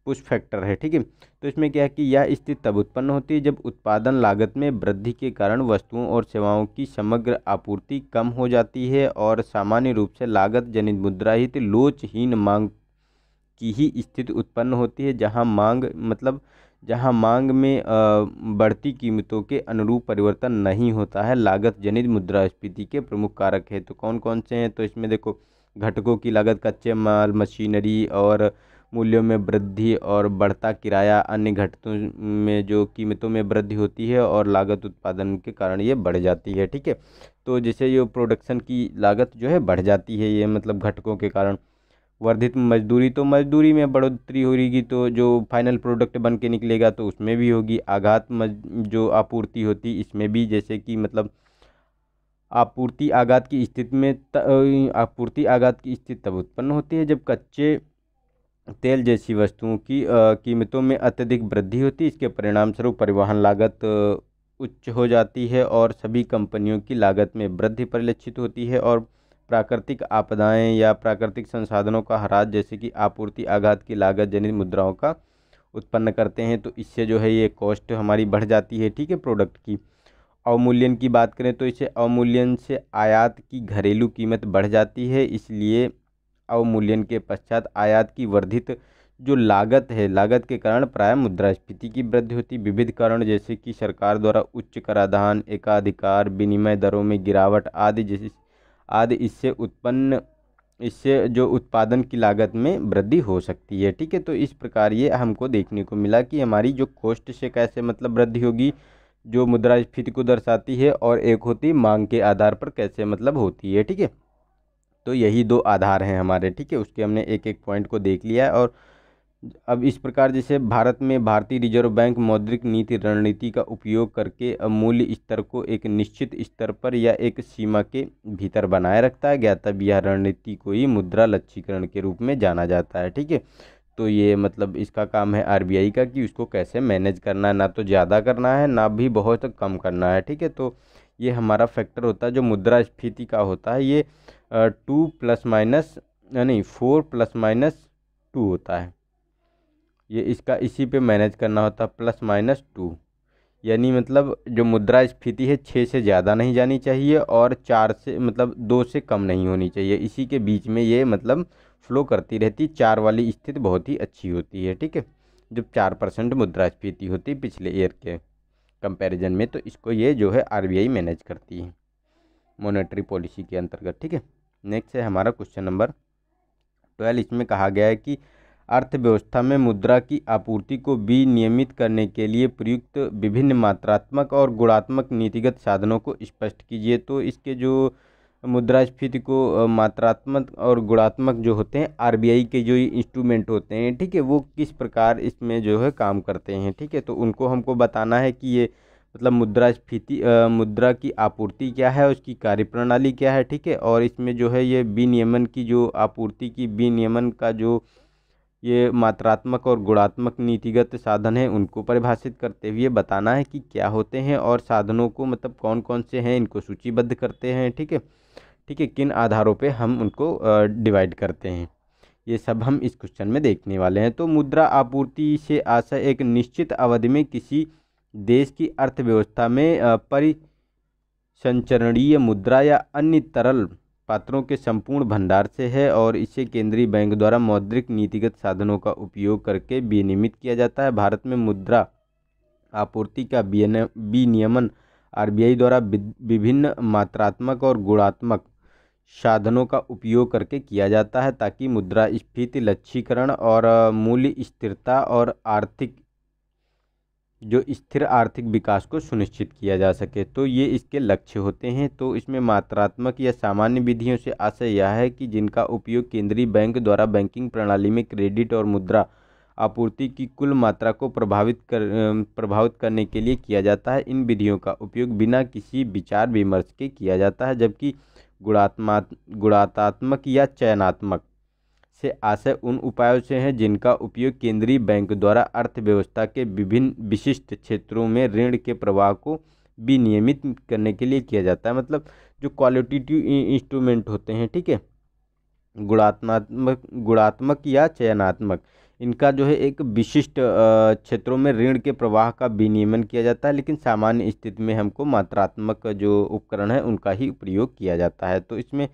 पुश फैक्टर है ठीक है तो इसमें क्या है कि यह स्थिति तब उत्पन्न होती है जब उत्पादन लागत में वृद्धि के कारण वस्तुओं और सेवाओं की समग्र आपूर्ति कम हो जाती है और सामान्य रूप से लागत जनित मुद्राहित लोचहीन मांग की ही स्थिति उत्पन्न होती है जहाँ मांग मतलब जहाँ मांग में बढ़ती कीमतों के अनुरूप परिवर्तन नहीं होता है लागत जनित मुद्रास्फीति के प्रमुख कारक है तो कौन कौन से हैं तो इसमें देखो घटकों की लागत कच्चे माल मशीनरी और मूल्यों में वृद्धि और बढ़ता किराया अन्य घटकों में जो कीमतों में वृद्धि होती है और लागत उत्पादन के कारण ये बढ़ जाती है ठीक है तो जैसे ये प्रोडक्शन की लागत जो है बढ़ जाती है ये मतलब घटकों के कारण वर्धित मजदूरी तो मजदूरी में बढ़ोतरी होगी तो जो फाइनल प्रोडक्ट बन के निकलेगा तो उसमें भी होगी आघात मज जो आपूर्ति होती इसमें भी जैसे कि मतलब आपूर्ति आघात की स्थिति में आपूर्ति आघात की स्थिति तब उत्पन्न होती है जब कच्चे तेल जैसी वस्तुओं की कीमतों में अत्यधिक वृद्धि होती है इसके परिणामस्वरूप परिवहन लागत उच्च हो जाती है और सभी कंपनियों की लागत में वृद्धि परिलक्षित होती है और प्राकृतिक आपदाएं या प्राकृतिक संसाधनों का हराज जैसे कि आपूर्ति आघात की लागत जनित मुद्राओं का उत्पन्न करते हैं तो इससे जो है ये कॉस्ट हमारी बढ़ जाती है ठीक है प्रोडक्ट की अवमूल्यन की बात करें तो इसे अवमूल्यन से आयात की घरेलू कीमत बढ़ जाती है इसलिए अवमूल्यन के पश्चात आयात की वर्धित जो लागत है लागत के कारण प्राय मुद्रास्फीति की वृद्धि होती विविध कारण जैसे कि सरकार द्वारा उच्च कराधान एकाधिकार विनिमय दरों में गिरावट आदि जैसी आदि इससे उत्पन्न इससे जो उत्पादन की लागत में वृद्धि हो सकती है ठीक है तो इस प्रकार ये हमको देखने को मिला कि हमारी जो कोष्ट से कैसे मतलब वृद्धि होगी जो मुद्रास्फीति को दर्शाती है और एक होती मांग के आधार पर कैसे मतलब होती है ठीक है तो यही दो आधार हैं हमारे ठीक है उसके हमने एक एक पॉइंट को देख लिया है और अब इस प्रकार जैसे भारत में भारतीय रिजर्व बैंक मौद्रिक नीति रणनीति का उपयोग करके मूल्य स्तर को एक निश्चित स्तर पर या एक सीमा के भीतर बनाए रखता गया तब यह रणनीति को ही मुद्रा लक्ष्यीकरण के रूप में जाना जाता है ठीक है तो ये मतलब इसका काम है आरबीआई का कि उसको कैसे मैनेज करना है ना तो ज़्यादा करना है ना भी बहुत कम करना है ठीक है तो ये हमारा फैक्टर होता है जो मुद्रास्फीति का होता है ये टू प्लस माइनस नहीं फोर प्लस माइनस टू होता है ये इसका इसी पे मैनेज करना होता है प्लस माइनस टू यानी मतलब जो मुद्रा स्फीति है छः से ज़्यादा नहीं जानी चाहिए और चार से मतलब दो से कम नहीं होनी चाहिए इसी के बीच में ये मतलब फ्लो करती रहती चार वाली स्थिति बहुत ही अच्छी होती है ठीक है जब चार परसेंट मुद्रा स्फीति होती पिछले ईयर के कंपैरिजन में तो इसको ये जो है आरबीआई मैनेज करती है मॉनेटरी पॉलिसी के अंतर्गत ठीक है नेक्स्ट है हमारा क्वेश्चन नंबर ट्वेल्व इसमें कहा गया है कि अर्थव्यवस्था में मुद्रा की आपूर्ति को विनियमित करने के लिए प्रयुक्त विभिन्न मात्रात्मक और गुणात्मक नीतिगत साधनों को स्पष्ट कीजिए तो इसके जो मुद्रास्फीति को मात्रात्मक और गुणात्मक जो होते हैं आरबीआई के जो इंस्ट्रूमेंट होते हैं ठीक है वो किस प्रकार इसमें जो है काम करते हैं ठीक है तो उनको हमको बताना है कि ये मतलब मुद्रास्फीति मुद्रा की आपूर्ति क्या है उसकी कार्यप्रणाली क्या है ठीक है और इसमें जो है ये विनियमन की जो आपूर्ति की विनियमन का जो ये मात्रात्मक और गुणात्मक नीतिगत साधन हैं उनको परिभाषित करते हुए बताना है कि क्या होते हैं और साधनों को मतलब कौन कौन से हैं इनको सूचीबद्ध करते हैं ठीक है ठीक है किन आधारों पे हम उनको डिवाइड करते हैं ये सब हम इस क्वेश्चन में देखने वाले हैं तो मुद्रा आपूर्ति से आशा एक निश्चित अवधि में किसी देश की अर्थव्यवस्था में परिसंचरणीय मुद्रा या अन्य तरल पात्रों के संपूर्ण भंडार से है और इसे केंद्रीय बैंक द्वारा मौद्रिक नीतिगत साधनों का उपयोग करके विनियमित किया जाता है भारत में मुद्रा आपूर्ति का विनियमन आरबीआई द्वारा विभिन्न मात्रात्मक और गुणात्मक साधनों का उपयोग करके किया जाता है ताकि मुद्रा स्फीति लक्षीकरण और मूल्य स्थिरता और आर्थिक जो स्थिर आर्थिक विकास को सुनिश्चित किया जा सके तो ये इसके लक्ष्य होते हैं तो इसमें मात्रात्मक या सामान्य विधियों से आशय यह है कि जिनका उपयोग केंद्रीय बैंक द्वारा बैंकिंग प्रणाली में क्रेडिट और मुद्रा आपूर्ति की कुल मात्रा को प्रभावित कर प्रभावित करने के लिए किया जाता है इन विधियों का उपयोग बिना किसी विचार विमर्श के किया जाता है जबकि गुणात्मा गुणात्मक या चयनात्मक से आशय उन उपायों से हैं जिनका उपयोग केंद्रीय बैंक द्वारा अर्थव्यवस्था के विभिन्न विशिष्ट क्षेत्रों में ऋण के प्रवाह को विनियमित करने के लिए किया जाता है मतलब जो क्वालिटेटिव इंस्ट्रूमेंट होते हैं ठीक है गुणात्मात्मक गुणात्मक या चयनात्मक इनका जो है एक विशिष्ट क्षेत्रों में ऋण के प्रवाह का विनियमन किया जाता है लेकिन सामान्य स्थिति में हमको मात्रात्मक जो उपकरण है उनका ही प्रयोग किया जाता है तो इसमें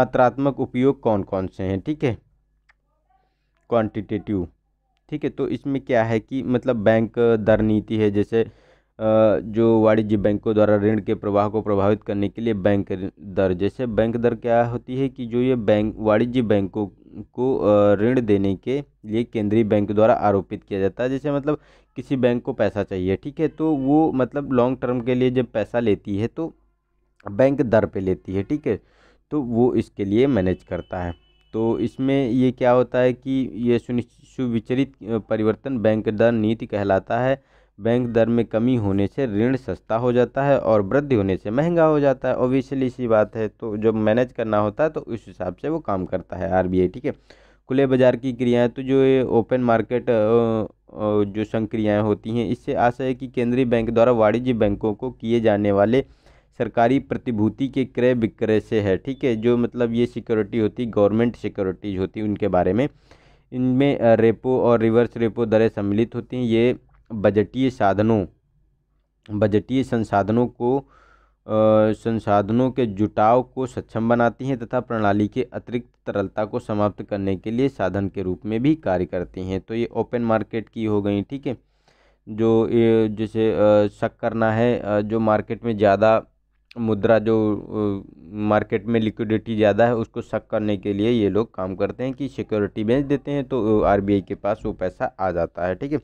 मात्रात्मक उपयोग कौन कौन से हैं ठीक है क्वांटिटेटिव ठीक है तो इसमें क्या है कि मतलब बैंक दर नीति है जैसे जो वाणिज्य बैंकों द्वारा ऋण के प्रवाह को प्रभावित करने के लिए बैंक दर जैसे बैंक दर क्या होती है कि जो ये बैंक वाणिज्य बैंकों को ऋण देने के लिए केंद्रीय बैंक द्वारा आरोपित किया जाता है जैसे मतलब किसी बैंक को पैसा चाहिए ठीक है तो वो मतलब लॉन्ग टर्म के लिए जब पैसा लेती है तो बैंक दर पर लेती है ठीक है तो वो इसके लिए मैनेज करता है तो इसमें ये क्या होता है कि ये सुविचरित परिवर्तन बैंक दर नीति कहलाता है बैंक दर में कमी होने से ऋण सस्ता हो जाता है और वृद्धि होने से महंगा हो जाता है ओबियसली सी बात है तो जब मैनेज करना होता है तो उस हिसाब से वो काम करता है आरबीआई ठीक है खुले बाज़ार की क्रियाएं तो जो ये ओपन मार्केट जो संक्रियाएँ होती हैं इससे आशा है कि केंद्रीय बैंक द्वारा वाणिज्य बैंकों को किए जाने वाले सरकारी प्रतिभूति के क्रय विक्रय से है ठीक है जो मतलब ये सिक्योरिटी होती गवर्नमेंट सिक्योरिटीज होती उनके बारे में इनमें रेपो और रिवर्स रेपो दरें सम्मिलित होती हैं ये बजटीय साधनों बजटीय संसाधनों को आ, संसाधनों के जुटाव को सक्षम बनाती हैं तथा प्रणाली के अतिरिक्त तरलता को समाप्त करने के लिए साधन के रूप में भी कार्य करती हैं तो ये ओपन मार्केट की हो गई ठीक है जो जैसे शक करना है जो मार्केट में ज़्यादा मुद्रा जो मार्केट में लिक्विडिटी ज़्यादा है उसको शक करने के लिए ये लोग काम करते हैं कि सिक्योरिटी बेच देते हैं तो आरबीआई के पास वो पैसा आ जाता है ठीक है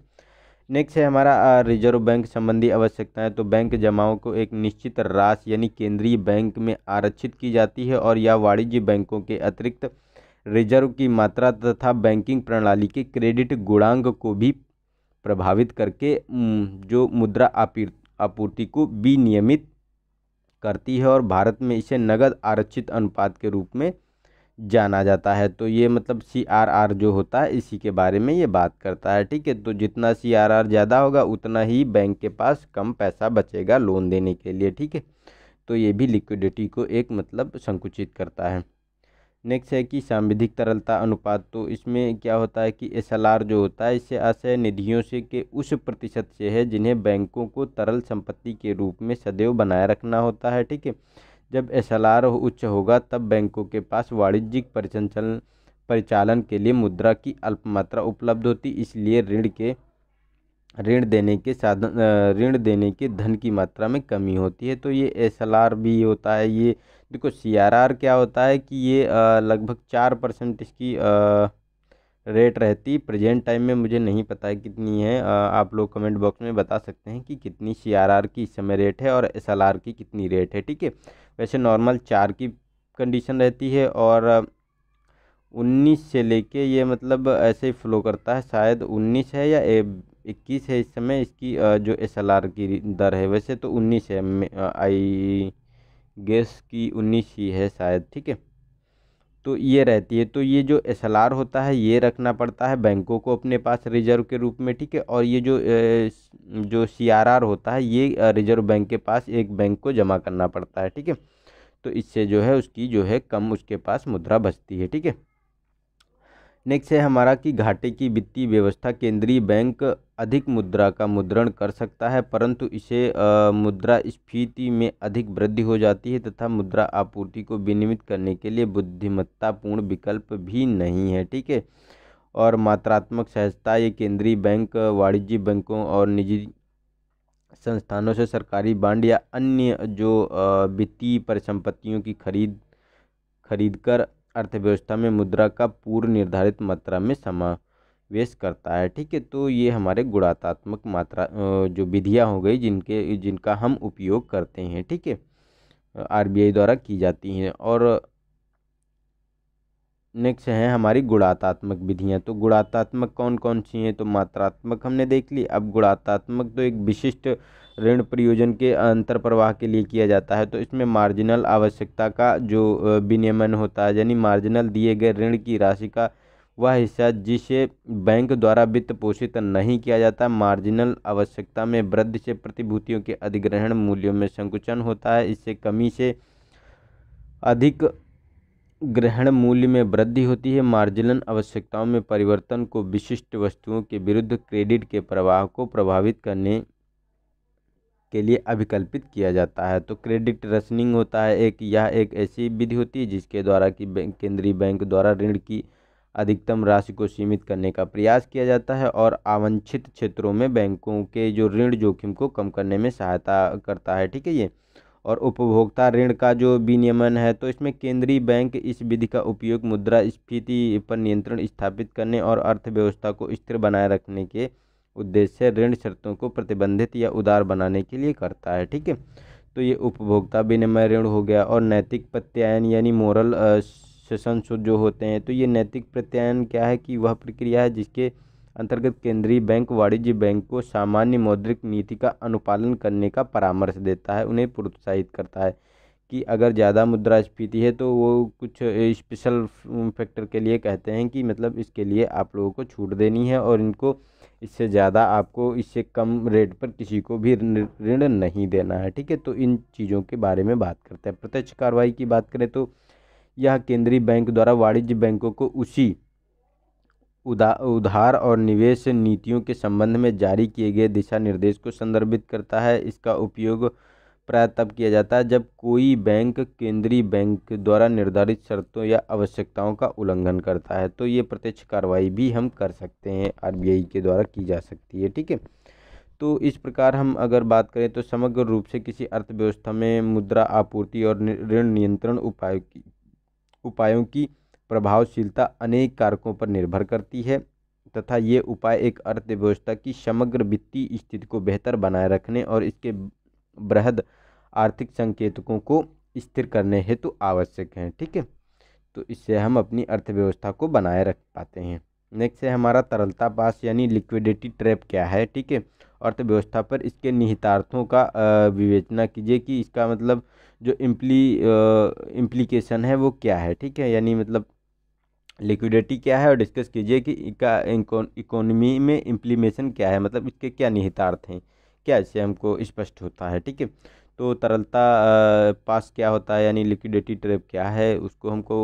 नेक्स्ट है हमारा रिजर्व बैंक संबंधी है तो बैंक जमाओं को एक निश्चित राशि यानी केंद्रीय बैंक में आरक्षित की जाती है और या वाणिज्य बैंकों के अतिरिक्त रिजर्व की मात्रा तथा बैंकिंग प्रणाली के क्रेडिट गुणांक को भी प्रभावित करके जो मुद्रा आपूर्ति को विनियमित करती है और भारत में इसे नगद आरक्षित अनुपात के रूप में जाना जाता है तो ये मतलब सी आर आर जो होता है इसी के बारे में ये बात करता है ठीक है तो जितना सी आर आर ज़्यादा होगा उतना ही बैंक के पास कम पैसा बचेगा लोन देने के लिए ठीक है तो ये भी लिक्विडिटी को एक मतलब संकुचित करता है नेक्स्ट है कि सांविधिक तरलता अनुपात तो इसमें क्या होता है कि एस जो होता है इससे आशय निधियों से के उस प्रतिशत से है जिन्हें बैंकों को तरल संपत्ति के रूप में सदैव बनाए रखना होता है ठीक है जब एस उच्च होगा तब बैंकों के पास वाणिज्यिक परिसंचलन परिचालन के लिए मुद्रा की अल्प मात्रा उपलब्ध होती इसलिए ऋण के ऋण देने के साधन ऋण देने के धन की मात्रा में कमी होती है तो ये एस एल आर भी होता है ये देखो सी आर आर क्या होता है कि ये लगभग चार परसेंट इसकी रेट रहती प्रेजेंट टाइम में मुझे नहीं पता है कितनी है आप लोग कमेंट बॉक्स में बता सकते हैं कि कितनी सी आर आर की इस समय रेट है और एस एल आर की कितनी रेट है ठीक है वैसे नॉर्मल चार की कंडीशन रहती है और उन्नीस से लेके ये मतलब ऐसे ही फ्लो करता है शायद उन्नीस है या ए इक्कीस है इस समय इसकी जो एस एल आर की दर है वैसे तो उन्नीस है आई गैस की उन्नीस ही है शायद ठीक है तो ये रहती है तो ये जो एस एल आर होता है ये रखना पड़ता है बैंकों को अपने पास रिजर्व के रूप में ठीक है और ये जो जो सी आर आर होता है ये रिजर्व बैंक के पास एक बैंक को जमा करना पड़ता है ठीक है तो इससे जो है उसकी जो है कम उसके पास मुद्रा बचती है ठीक है नेक्स्ट है हमारा कि घाटे की वित्तीय व्यवस्था केंद्रीय बैंक अधिक मुद्रा का मुद्रण कर सकता है परंतु इसे मुद्रा स्फीति में अधिक वृद्धि हो जाती है तथा मुद्रा आपूर्ति को विनियमित करने के लिए बुद्धिमत्तापूर्ण विकल्प भी नहीं है ठीक है और मात्रात्मक सहजता ये केंद्रीय बैंक वाणिज्य बैंकों और निजी संस्थानों से सरकारी बांड या अन्य जो वित्तीय परिसंपत्तियों की खरीद खरीद कर अर्थव्यवस्था में मुद्रा का पूर्व निर्धारित मात्रा में समा वेस्ट करता है ठीक है तो ये हमारे गुणात्मक मात्रा जो विधियाँ हो गई जिनके जिनका हम उपयोग करते हैं ठीक है आरबीआई द्वारा की जाती हैं और नेक्स्ट है हमारी गुणात्मक विधियाँ तो गुणात्मक कौन कौन सी हैं तो मात्रात्मक हमने देख ली अब गुणात्मक तो एक विशिष्ट ऋण प्रयोजन के अंतर प्रवाह के लिए किया जाता है तो इसमें मार्जिनल आवश्यकता का जो विनियमन होता है यानी मार्जिनल दिए गए ऋण की राशि का वह हिस्सा जिसे बैंक द्वारा वित्त पोषित नहीं किया जाता मार्जिनल आवश्यकता में वृद्धि से प्रतिभूतियों के अधिग्रहण मूल्यों में संकुचन होता है इससे कमी से अधिक ग्रहण मूल्य में वृद्धि होती है मार्जिनल आवश्यकताओं में परिवर्तन को विशिष्ट वस्तुओं के विरुद्ध क्रेडिट के प्रवाह को प्रभावित करने के लिए अभिकल्पित किया जाता है तो क्रेडिट रसनिंग होता है एक यह एक ऐसी विधि होती है जिसके द्वारा कि केंद्रीय बैंक द्वारा ऋण की अधिकतम राशि को सीमित करने का प्रयास किया जाता है और आवंछित क्षेत्रों में बैंकों के जो ऋण जोखिम को कम करने में सहायता करता है ठीक है ये और उपभोक्ता ऋण का जो विनियमन है तो इसमें केंद्रीय बैंक इस विधि का उपयोग मुद्रा स्फीति पर नियंत्रण स्थापित करने और अर्थव्यवस्था को स्थिर बनाए रखने के उद्देश्य ऋण शर्तों को प्रतिबंधित या उदार बनाने के लिए करता है ठीक है तो ये उपभोक्ता विनिमय ऋण हो गया और नैतिक प्रत्यायन यानी मोरल सेशंस जो होते हैं तो ये नैतिक प्रत्यायन क्या है कि वह प्रक्रिया है जिसके अंतर्गत केंद्रीय बैंक वाणिज्य बैंक को सामान्य मौद्रिक नीति का अनुपालन करने का परामर्श देता है उन्हें प्रोत्साहित करता है कि अगर ज़्यादा मुद्रास्फीति है तो वो कुछ स्पेशल फैक्टर के लिए कहते हैं कि मतलब इसके लिए आप लोगों को छूट देनी है और इनको इससे ज़्यादा आपको इससे कम रेट पर किसी को भी ऋण नहीं देना है ठीक है तो इन चीज़ों के बारे में बात करते हैं प्रत्यक्ष कार्रवाई की बात करें तो यह केंद्रीय बैंक द्वारा वाणिज्य बैंकों को उसी उधार और निवेश नीतियों के संबंध में जारी किए गए दिशा निर्देश को संदर्भित करता है इसका उपयोग प्राय तब किया जाता है जब कोई बैंक केंद्रीय बैंक द्वारा निर्धारित शर्तों या आवश्यकताओं का उल्लंघन करता है तो ये प्रत्यक्ष कार्रवाई भी हम कर सकते हैं आरबीआई के द्वारा की जा सकती है ठीक है तो इस प्रकार हम अगर बात करें तो समग्र रूप से किसी अर्थव्यवस्था में मुद्रा आपूर्ति और ऋण नियंत्रण उपायों की उपायों की प्रभावशीलता अनेक कारकों पर निर्भर करती है तथा ये उपाय एक अर्थव्यवस्था की समग्र वित्तीय स्थिति को बेहतर बनाए रखने और इसके बृहद आर्थिक संकेतकों को स्थिर करने हेतु तो आवश्यक हैं ठीक है तो इससे हम अपनी अर्थव्यवस्था को बनाए रख पाते हैं नेक्स्ट है हमारा तरलता पास यानी लिक्विडिटी ट्रैप क्या है ठीक है अर्थव्यवस्था पर इसके निहितार्थों का विवेचना कीजिए कि इसका मतलब जो इम्प्ली इम्प्लीकेशन है वो क्या है ठीक है यानी मतलब लिक्विडिटी क्या है और डिस्कस कीजिए कि इका इकोनॉमी में इम्प्लीमेशन क्या है मतलब इसके क्या निहितार्थ हैं क्या इससे हमको स्पष्ट होता है ठीक है तो तरलता पास क्या होता है यानी लिक्विडिटी ट्रेप क्या है उसको हमको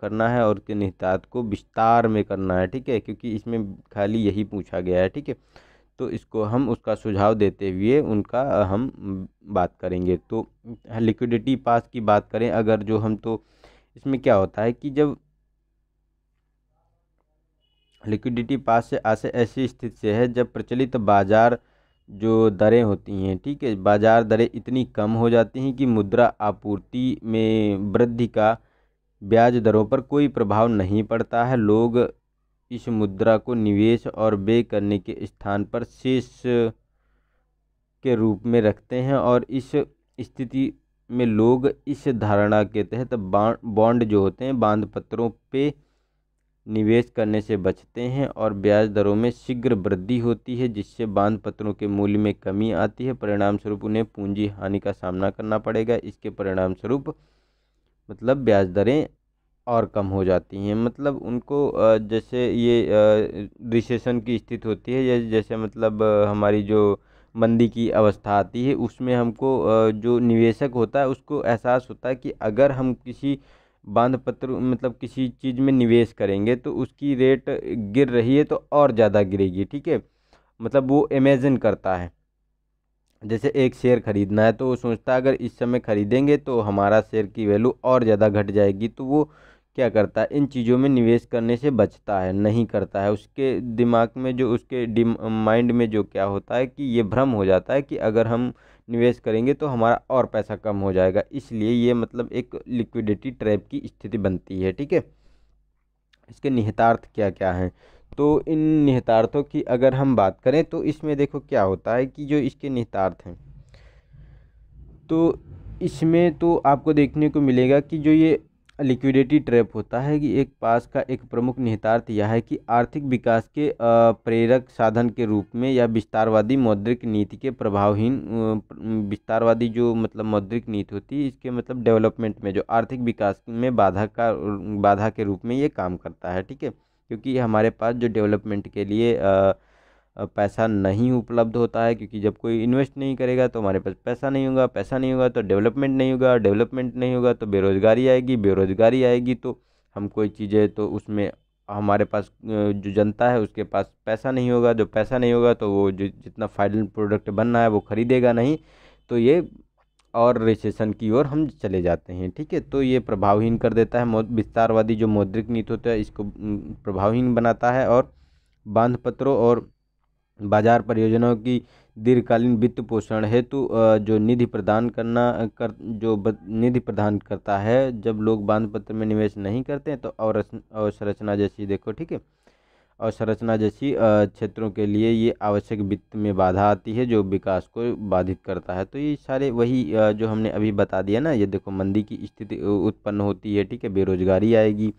करना है और के निहितार्थ को विस्तार में करना है ठीक है क्योंकि इसमें खाली यही पूछा गया है ठीक है तो इसको हम उसका सुझाव देते हुए उनका हम बात करेंगे तो लिक्विडिटी पास की बात करें अगर जो हम तो इसमें क्या होता है कि जब लिक्विडिटी पास से आसे ऐसी स्थिति से है जब प्रचलित बाज़ार जो दरें होती हैं ठीक है बाज़ार दरें इतनी कम हो जाती हैं कि मुद्रा आपूर्ति में वृद्धि का ब्याज दरों पर कोई प्रभाव नहीं पड़ता है लोग इस मुद्रा को निवेश और व्यय करने के स्थान पर शेष के रूप में रखते हैं और इस स्थिति में लोग इस धारणा के तहत बॉन्ड जो होते हैं बांध पत्रों पे निवेश करने से बचते हैं और ब्याज दरों में शीघ्र वृद्धि होती है जिससे बांध पत्रों के मूल्य में कमी आती है परिणाम स्वरूप उन्हें पूंजी हानि का सामना करना पड़ेगा इसके परिणाम स्वरूप मतलब ब्याज दरें और कम हो जाती हैं मतलब उनको जैसे ये रिसेशन की स्थिति होती है जैसे मतलब हमारी जो मंदी की अवस्था आती है उसमें हमको जो निवेशक होता है उसको एहसास होता है कि अगर हम किसी बांध पत्र मतलब किसी चीज़ में निवेश करेंगे तो उसकी रेट गिर रही है तो और ज़्यादा गिरेगी ठीक है मतलब वो इमेजिन करता है जैसे एक शेयर ख़रीदना है तो वो सोचता है अगर इस समय ख़रीदेंगे तो हमारा शेयर की वैल्यू और ज़्यादा घट जाएगी तो वो क्या करता है इन चीज़ों में निवेश करने से बचता है नहीं करता है उसके दिमाग में जो उसके माइंड में जो क्या होता है कि ये भ्रम हो जाता है कि अगर हम निवेश करेंगे तो हमारा और पैसा कम हो जाएगा इसलिए ये मतलब एक लिक्विडिटी ट्रैप की स्थिति बनती है ठीक है इसके निहितार्थ क्या क्या हैं तो इन निहितार्थों की अगर हम बात करें तो इसमें देखो क्या होता है कि जो इसके निहितार्थ हैं तो इसमें तो आपको देखने को मिलेगा कि जो ये लिक्विडिटी ट्रैप होता है कि एक पास का एक प्रमुख निहितार्थ यह है कि आर्थिक विकास के प्रेरक साधन के रूप में या विस्तारवादी मौद्रिक नीति के प्रभावहीन विस्तारवादी जो मतलब मौद्रिक नीति होती है इसके मतलब डेवलपमेंट में जो आर्थिक विकास में बाधा का बाधा के रूप में ये काम करता है ठीक है क्योंकि हमारे पास जो डेवलपमेंट के लिए आ, पैसा नहीं उपलब्ध होता है क्योंकि जब कोई इन्वेस्ट नहीं करेगा तो हमारे पास पैसा नहीं होगा पैसा नहीं होगा तो डेवलपमेंट नहीं होगा डेवलपमेंट नहीं होगा तो बेरोज़गारी आएगी बेरोज़गारी आएगी तो हम कोई चीज़ें तो उसमें हमारे पास जो जनता है उसके पास पैसा नहीं होगा जो पैसा नहीं होगा तो वो जो जितना फाइनल प्रोडक्ट बनना है वो ख़रीदेगा नहीं तो ये और रिसेशन की ओर हम चले जाते हैं ठीक है तो ये प्रभावहीन कर देता है विस्तारवादी जो मौद्रिक नीति होता है इसको प्रभावहीन बनाता है और बांध पत्रों और बाजार परियोजनाओं की दीर्घकालीन वित्त पोषण हेतु जो निधि प्रदान करना कर जो निधि प्रदान करता है जब लोग बांध पत्र में निवेश नहीं करते हैं तो और अवसंरचना जैसी देखो ठीक है अवसंरचना जैसी क्षेत्रों के लिए ये आवश्यक वित्त में बाधा आती है जो विकास को बाधित करता है तो ये सारे वही जो हमने अभी बता दिया ना ये देखो मंदी की स्थिति उत्पन्न होती है ठीक है बेरोजगारी आएगी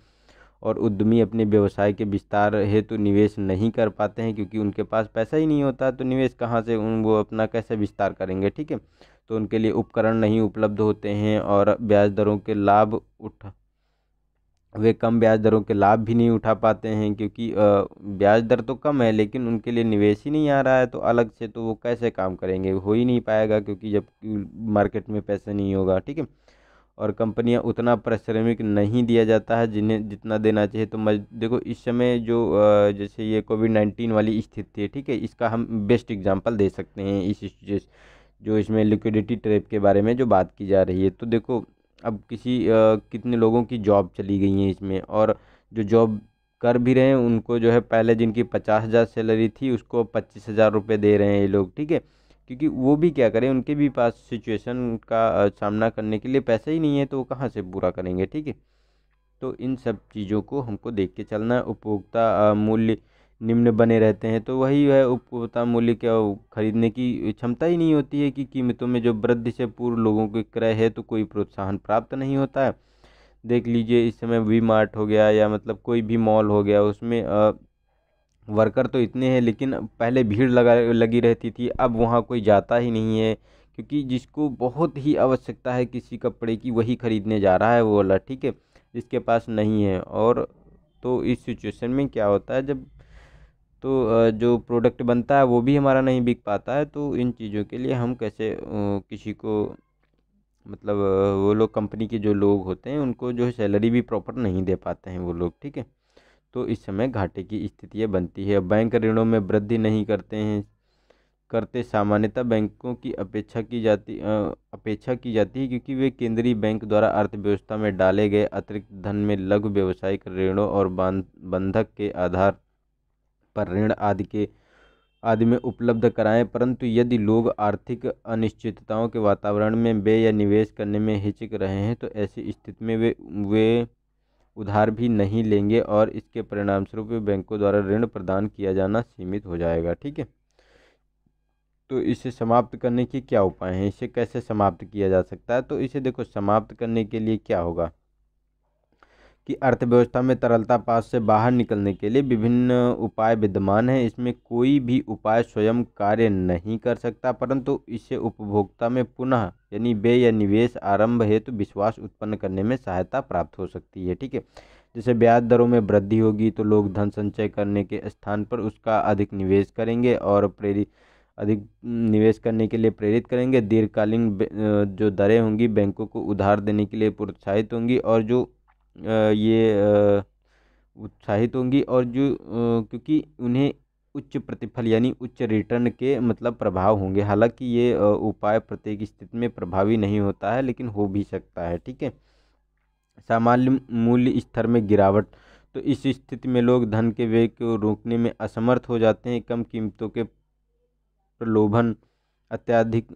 और उद्यमी अपने व्यवसाय के विस्तार हेतु तो निवेश नहीं कर पाते हैं क्योंकि उनके पास पैसा ही नहीं होता तो निवेश कहाँ से उन वो अपना कैसे विस्तार करेंगे ठीक है तो उनके लिए उपकरण नहीं उपलब्ध होते हैं और ब्याज दरों के लाभ उठ वे कम ब्याज दरों के लाभ भी नहीं उठा पाते हैं क्योंकि ब्याज दर तो कम है लेकिन उनके लिए निवेश ही नहीं आ रहा है तो अलग से तो वो कैसे काम करेंगे हो ही नहीं पाएगा क्योंकि जब मार्केट में पैसा नहीं होगा ठीक है और कंपनियां उतना पारिश्रमिक नहीं दिया जाता है जिन्हें जितना देना चाहिए तो मज देखो इस समय जो जैसे ये कोविड नाइन्टीन वाली स्थिति है ठीक है इसका हम बेस्ट एग्जांपल दे सकते हैं इस जो इसमें लिक्विडिटी ट्रैप के बारे में जो बात की जा रही है तो देखो अब किसी आ, कितने लोगों की जॉब चली गई हैं इसमें और जो जॉब कर भी रहे हैं उनको जो है पहले जिनकी पचास हज़ार सैलरी थी उसको पच्चीस हज़ार रुपये दे रहे हैं ये लोग ठीक है क्योंकि वो भी क्या करें उनके भी पास सिचुएशन का सामना करने के लिए पैसा ही नहीं है तो वो कहाँ से पूरा करेंगे ठीक है तो इन सब चीज़ों को हमको देख के चलना है उपभोक्ता मूल्य निम्न बने रहते हैं तो वही है उपभोक्ता मूल्य क्या खरीदने की क्षमता ही नहीं होती है कि कीमतों में जो वृद्धि से पूर्व लोगों के क्रय है तो कोई प्रोत्साहन प्राप्त नहीं होता है देख लीजिए इस समय वी मार्ट हो गया या मतलब कोई भी मॉल हो गया उसमें वर्कर तो इतने हैं लेकिन पहले भीड़ लगा लगी रहती थी अब वहाँ कोई जाता ही नहीं है क्योंकि जिसको बहुत ही आवश्यकता है किसी कपड़े की वही ख़रीदने जा रहा है वो वाला ठीक है जिसके पास नहीं है और तो इस सिचुएशन में क्या होता है जब तो जो प्रोडक्ट बनता है वो भी हमारा नहीं बिक पाता है तो इन चीज़ों के लिए हम कैसे किसी को मतलब वो लोग कंपनी के जो लोग होते हैं उनको जो है सैलरी भी प्रॉपर नहीं दे पाते हैं वो लोग ठीक है तो इस समय घाटे की स्थितियाँ बनती है बैंक ऋणों में वृद्धि नहीं करते हैं करते सामान्यतः बैंकों की अपेक्षा की जाती अपेक्षा की जाती है क्योंकि वे केंद्रीय बैंक द्वारा अर्थव्यवस्था में डाले गए अतिरिक्त धन में लघु व्यवसायिक ऋणों और बंधक के आधार पर ऋण आदि के आदि में उपलब्ध कराएं परंतु यदि लोग आर्थिक अनिश्चितताओं के वातावरण में व्यय या निवेश करने में हिचक रहे हैं तो ऐसी स्थिति में वे वे उधार भी नहीं लेंगे और इसके परिणामस्वरूप बैंकों द्वारा ऋण प्रदान किया जाना सीमित हो जाएगा ठीक है तो इसे समाप्त करने के क्या उपाय हैं इसे कैसे समाप्त किया जा सकता है तो इसे देखो समाप्त करने के लिए क्या होगा कि अर्थव्यवस्था में तरलता पास से बाहर निकलने के लिए विभिन्न उपाय विद्यमान हैं इसमें कोई भी उपाय स्वयं कार्य नहीं कर सकता परंतु इससे उपभोक्ता में पुनः यानी व्यय या निवेश आरंभ हेतु तो विश्वास उत्पन्न करने में सहायता प्राप्त हो सकती है ठीक है जैसे ब्याज दरों में वृद्धि होगी तो लोग धन संचय करने के स्थान पर उसका अधिक निवेश करेंगे और प्रेरित अधिक निवेश करने के लिए प्रेरित करेंगे दीर्घकालीन जो दरें होंगी बैंकों को उधार देने के लिए प्रोत्साहित होंगी और जो ये उत्साहित होंगी और जो क्योंकि उन्हें उच्च प्रतिफल यानी उच्च रिटर्न के मतलब प्रभाव होंगे हालांकि ये उपाय प्रत्येक स्थिति में प्रभावी नहीं होता है लेकिन हो भी सकता है ठीक है सामान्य मूल्य स्तर में गिरावट तो इस स्थिति में लोग धन के व्यय को रोकने में असमर्थ हो जाते हैं कम कीमतों के प्रलोभन अत्यधिक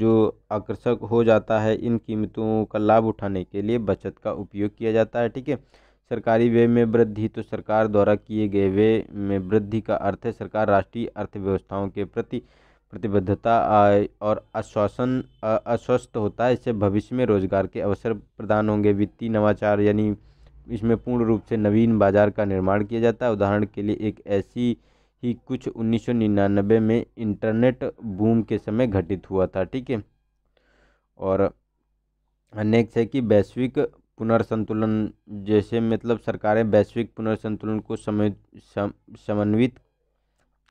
जो आकर्षक हो जाता है इन कीमतों का लाभ उठाने के लिए बचत का उपयोग किया जाता है ठीक है सरकारी व्यय में वृद्धि तो सरकार द्वारा किए गए व्यय में वृद्धि का अर्थ है सरकार राष्ट्रीय अर्थव्यवस्थाओं के प्रति प्रतिबद्धता और आश्वासन अस्वस्थ होता है इससे भविष्य में रोजगार के अवसर प्रदान होंगे वित्तीय नवाचार यानी इसमें पूर्ण रूप से नवीन बाजार का निर्माण किया जाता है उदाहरण के लिए एक ऐसी ही कुछ 1999 में इंटरनेट बूम के समय घटित हुआ था ठीक है और नेक्स्ट है कि वैश्विक पुनर्संतुलन जैसे मतलब सरकारें वैश्विक पुनर्संतुलन को समय सम, समन्वित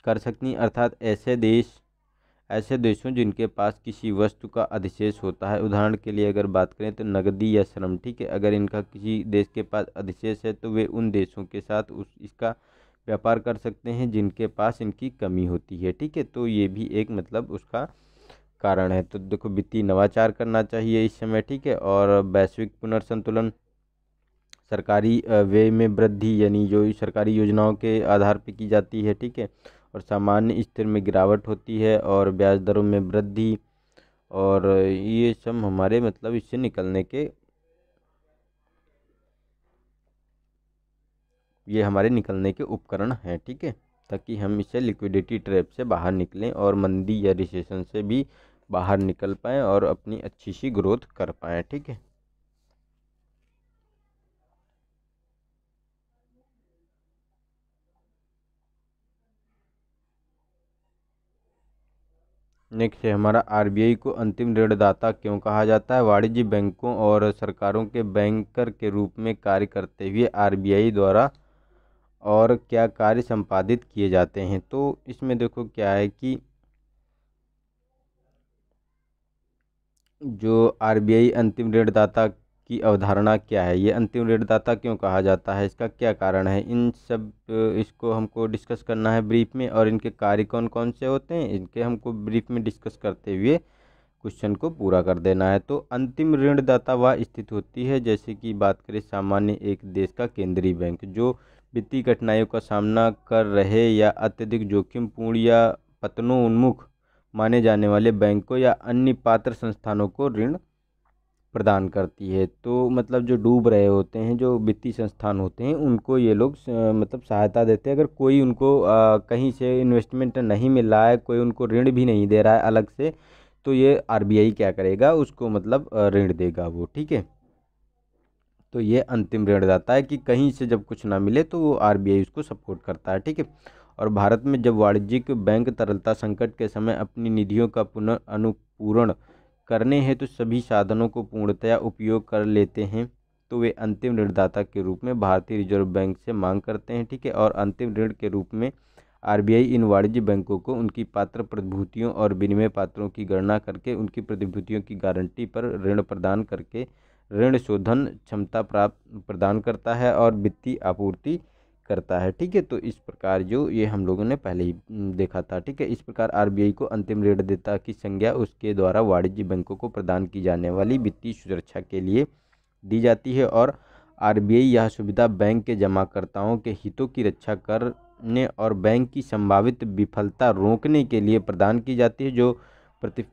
कर सकती अर्थात ऐसे देश ऐसे देशों जिनके पास किसी वस्तु का अधिशेष होता है उदाहरण के लिए अगर बात करें तो नगदी या श्रम ठीक है अगर इनका किसी देश के पास अधिशेष है तो वे उन देशों के साथ उस इसका व्यापार कर सकते हैं जिनके पास इनकी कमी होती है ठीक है तो ये भी एक मतलब उसका कारण है तो देखो वित्तीय नवाचार करना चाहिए इस समय ठीक है और वैश्विक पुनर्संतुलन सरकारी व्यय में वृद्धि यानी जो सरकारी योजनाओं के आधार पर की जाती है ठीक है और सामान्य स्तर में गिरावट होती है और ब्याज दरों में वृद्धि और ये सब हमारे मतलब इससे निकलने के ये हमारे निकलने के उपकरण हैं ठीक है ताकि हम इसे लिक्विडिटी ट्रैप से बाहर निकलें और मंदी या रिसेशन से भी बाहर निकल पाएँ और अपनी अच्छी सी ग्रोथ कर पाएँ ठीक है नेक्स्ट है हमारा आरबीआई को अंतिम ऋणदाता क्यों कहा जाता है वाणिज्य बैंकों और सरकारों के बैंकर के रूप में कार्य करते हुए आरबीआई द्वारा और क्या कार्य संपादित किए जाते हैं तो इसमें देखो क्या है कि जो आरबीआई अंतिम ऋणदाता की अवधारणा क्या है ये अंतिम ऋणदाता क्यों कहा जाता है इसका क्या कारण है इन सब इसको हमको डिस्कस करना है ब्रीफ में और इनके कार्य कौन कौन से होते हैं इनके हमको ब्रीफ में डिस्कस करते हुए क्वेश्चन को पूरा कर देना है तो अंतिम ऋणदाता वह स्थित होती है जैसे कि बात करें सामान्य एक देश का केंद्रीय बैंक जो वित्तीय कठिनाइयों का सामना कर रहे या अत्यधिक जोखिमपूर्ण या पतनोन्मुख माने जाने वाले बैंकों या अन्य पात्र संस्थानों को ऋण प्रदान करती है तो मतलब जो डूब रहे होते हैं जो वित्तीय संस्थान होते हैं उनको ये लोग मतलब सहायता देते हैं अगर कोई उनको आ, कहीं से इन्वेस्टमेंट नहीं मिल रहा है कोई उनको ऋण भी नहीं दे रहा है अलग से तो ये आरबीआई क्या करेगा उसको मतलब ऋण देगा वो ठीक है तो ये अंतिम ऋणदाता है कि कहीं से जब कुछ ना मिले तो वो आर उसको सपोर्ट करता है ठीक है और भारत में जब वाणिज्यिक बैंक तरलता संकट के समय अपनी निधियों का पुनः अनुपूरण करने हैं तो सभी साधनों को पूर्णतया उपयोग कर लेते हैं तो वे अंतिम ऋणदाता के रूप में भारतीय रिजर्व बैंक से मांग करते हैं ठीक है और अंतिम ऋण के रूप में आरबीआई इन वाणिज्य बैंकों को उनकी पात्र प्रतिभूतियों और विनिमय पात्रों की गणना करके उनकी प्रतिभूतियों की गारंटी पर ऋण प्रदान करके ऋण शोधन क्षमता प्राप्त प्रदान करता है और वित्तीय आपूर्ति करता है ठीक है तो इस प्रकार जो ये हम लोगों ने पहले ही देखा था ठीक है इस प्रकार आरबीआई को अंतिम ऋण देता की संज्ञा उसके द्वारा वाणिज्य बैंकों को प्रदान की जाने वाली वित्तीय सुरक्षा के लिए दी जाती है और आरबीआई यह सुविधा बैंक के जमाकर्ताओं के हितों की रक्षा करने और बैंक की संभावित विफलता रोकने के लिए प्रदान की जाती है जो प्रति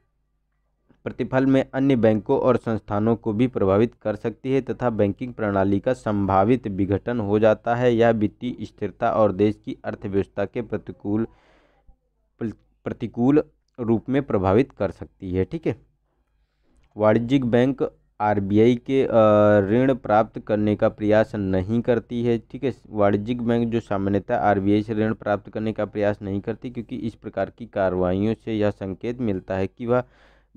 प्रतिफल में अन्य बैंकों और संस्थानों को भी प्रभावित कर सकती है तथा बैंकिंग प्रणाली का संभावित विघटन हो जाता है यह वित्तीय स्थिरता और देश की अर्थव्यवस्था के प्रतिकूल प्रतिकूल रूप में प्रभावित कर सकती है ठीक है वाणिज्यिक बैंक आरबीआई के ऋण प्राप्त करने का प्रयास नहीं करती है ठीक है वाणिज्यिक बैंक जो सामान्यतः आरबीआई से ऋण प्राप्त करने का प्रयास नहीं करती क्योंकि इस प्रकार की कार्रवाइयों से यह संकेत मिलता है कि वह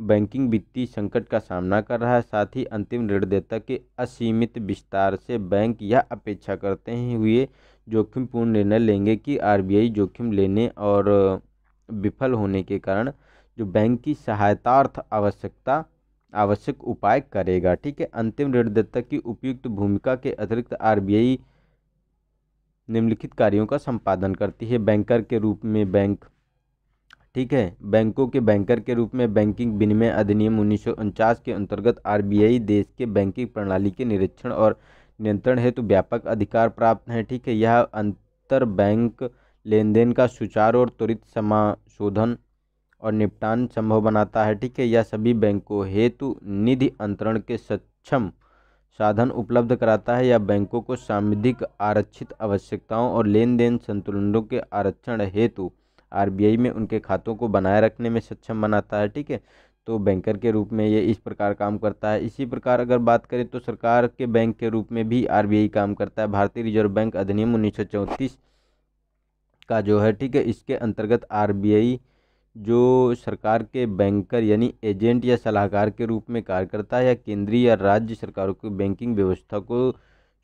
बैंकिंग वित्तीय संकट का सामना कर रहा है साथ ही अंतिम ऋण देता के असीमित विस्तार से बैंक यह अपेक्षा करते हुए जोखिमपूर्ण निर्णय लेंगे कि आरबीआई जोखिम लेने और विफल होने के कारण जो बैंक की सहायतार्थ आवश्यकता आवश्यक उपाय करेगा ठीक है अंतिम देता की उपयुक्त भूमिका के अतिरिक्त आरबीआई निम्नलिखित कार्यों का संपादन करती है बैंकर के रूप में बैंक ठीक है बैंकों के बैंकर के रूप में बैंकिंग विनिमय अधिनियम उन्नीस के अंतर्गत आरबीआई देश के बैंकिंग प्रणाली के निरीक्षण और नियंत्रण हेतु तो व्यापक अधिकार प्राप्त हैं ठीक है यह अंतर बैंक लेन देन का सुचारू और त्वरित समाशोधन और निपटान संभव बनाता है ठीक है यह सभी बैंकों हेतु निधि अंतरण के सक्षम साधन उपलब्ध कराता है या बैंकों को सामिधिक आरक्षित आवश्यकताओं और लेन देन संतुलनों के आरक्षण हेतु आरबीआई में उनके खातों को बनाए रखने में सक्षम बनाता है ठीक है तो बैंकर के रूप में ये इस प्रकार काम करता है इसी प्रकार अगर बात करें तो सरकार के बैंक के रूप में भी आरबीआई काम करता है भारतीय रिजर्व बैंक अधिनियम उन्नीस का जो है ठीक है इसके अंतर्गत आर जो सरकार के बैंकर यानी एजेंट या सलाहकार के रूप में कार्य करता है या केंद्रीय या राज्य सरकारों की बैंकिंग व्यवस्था को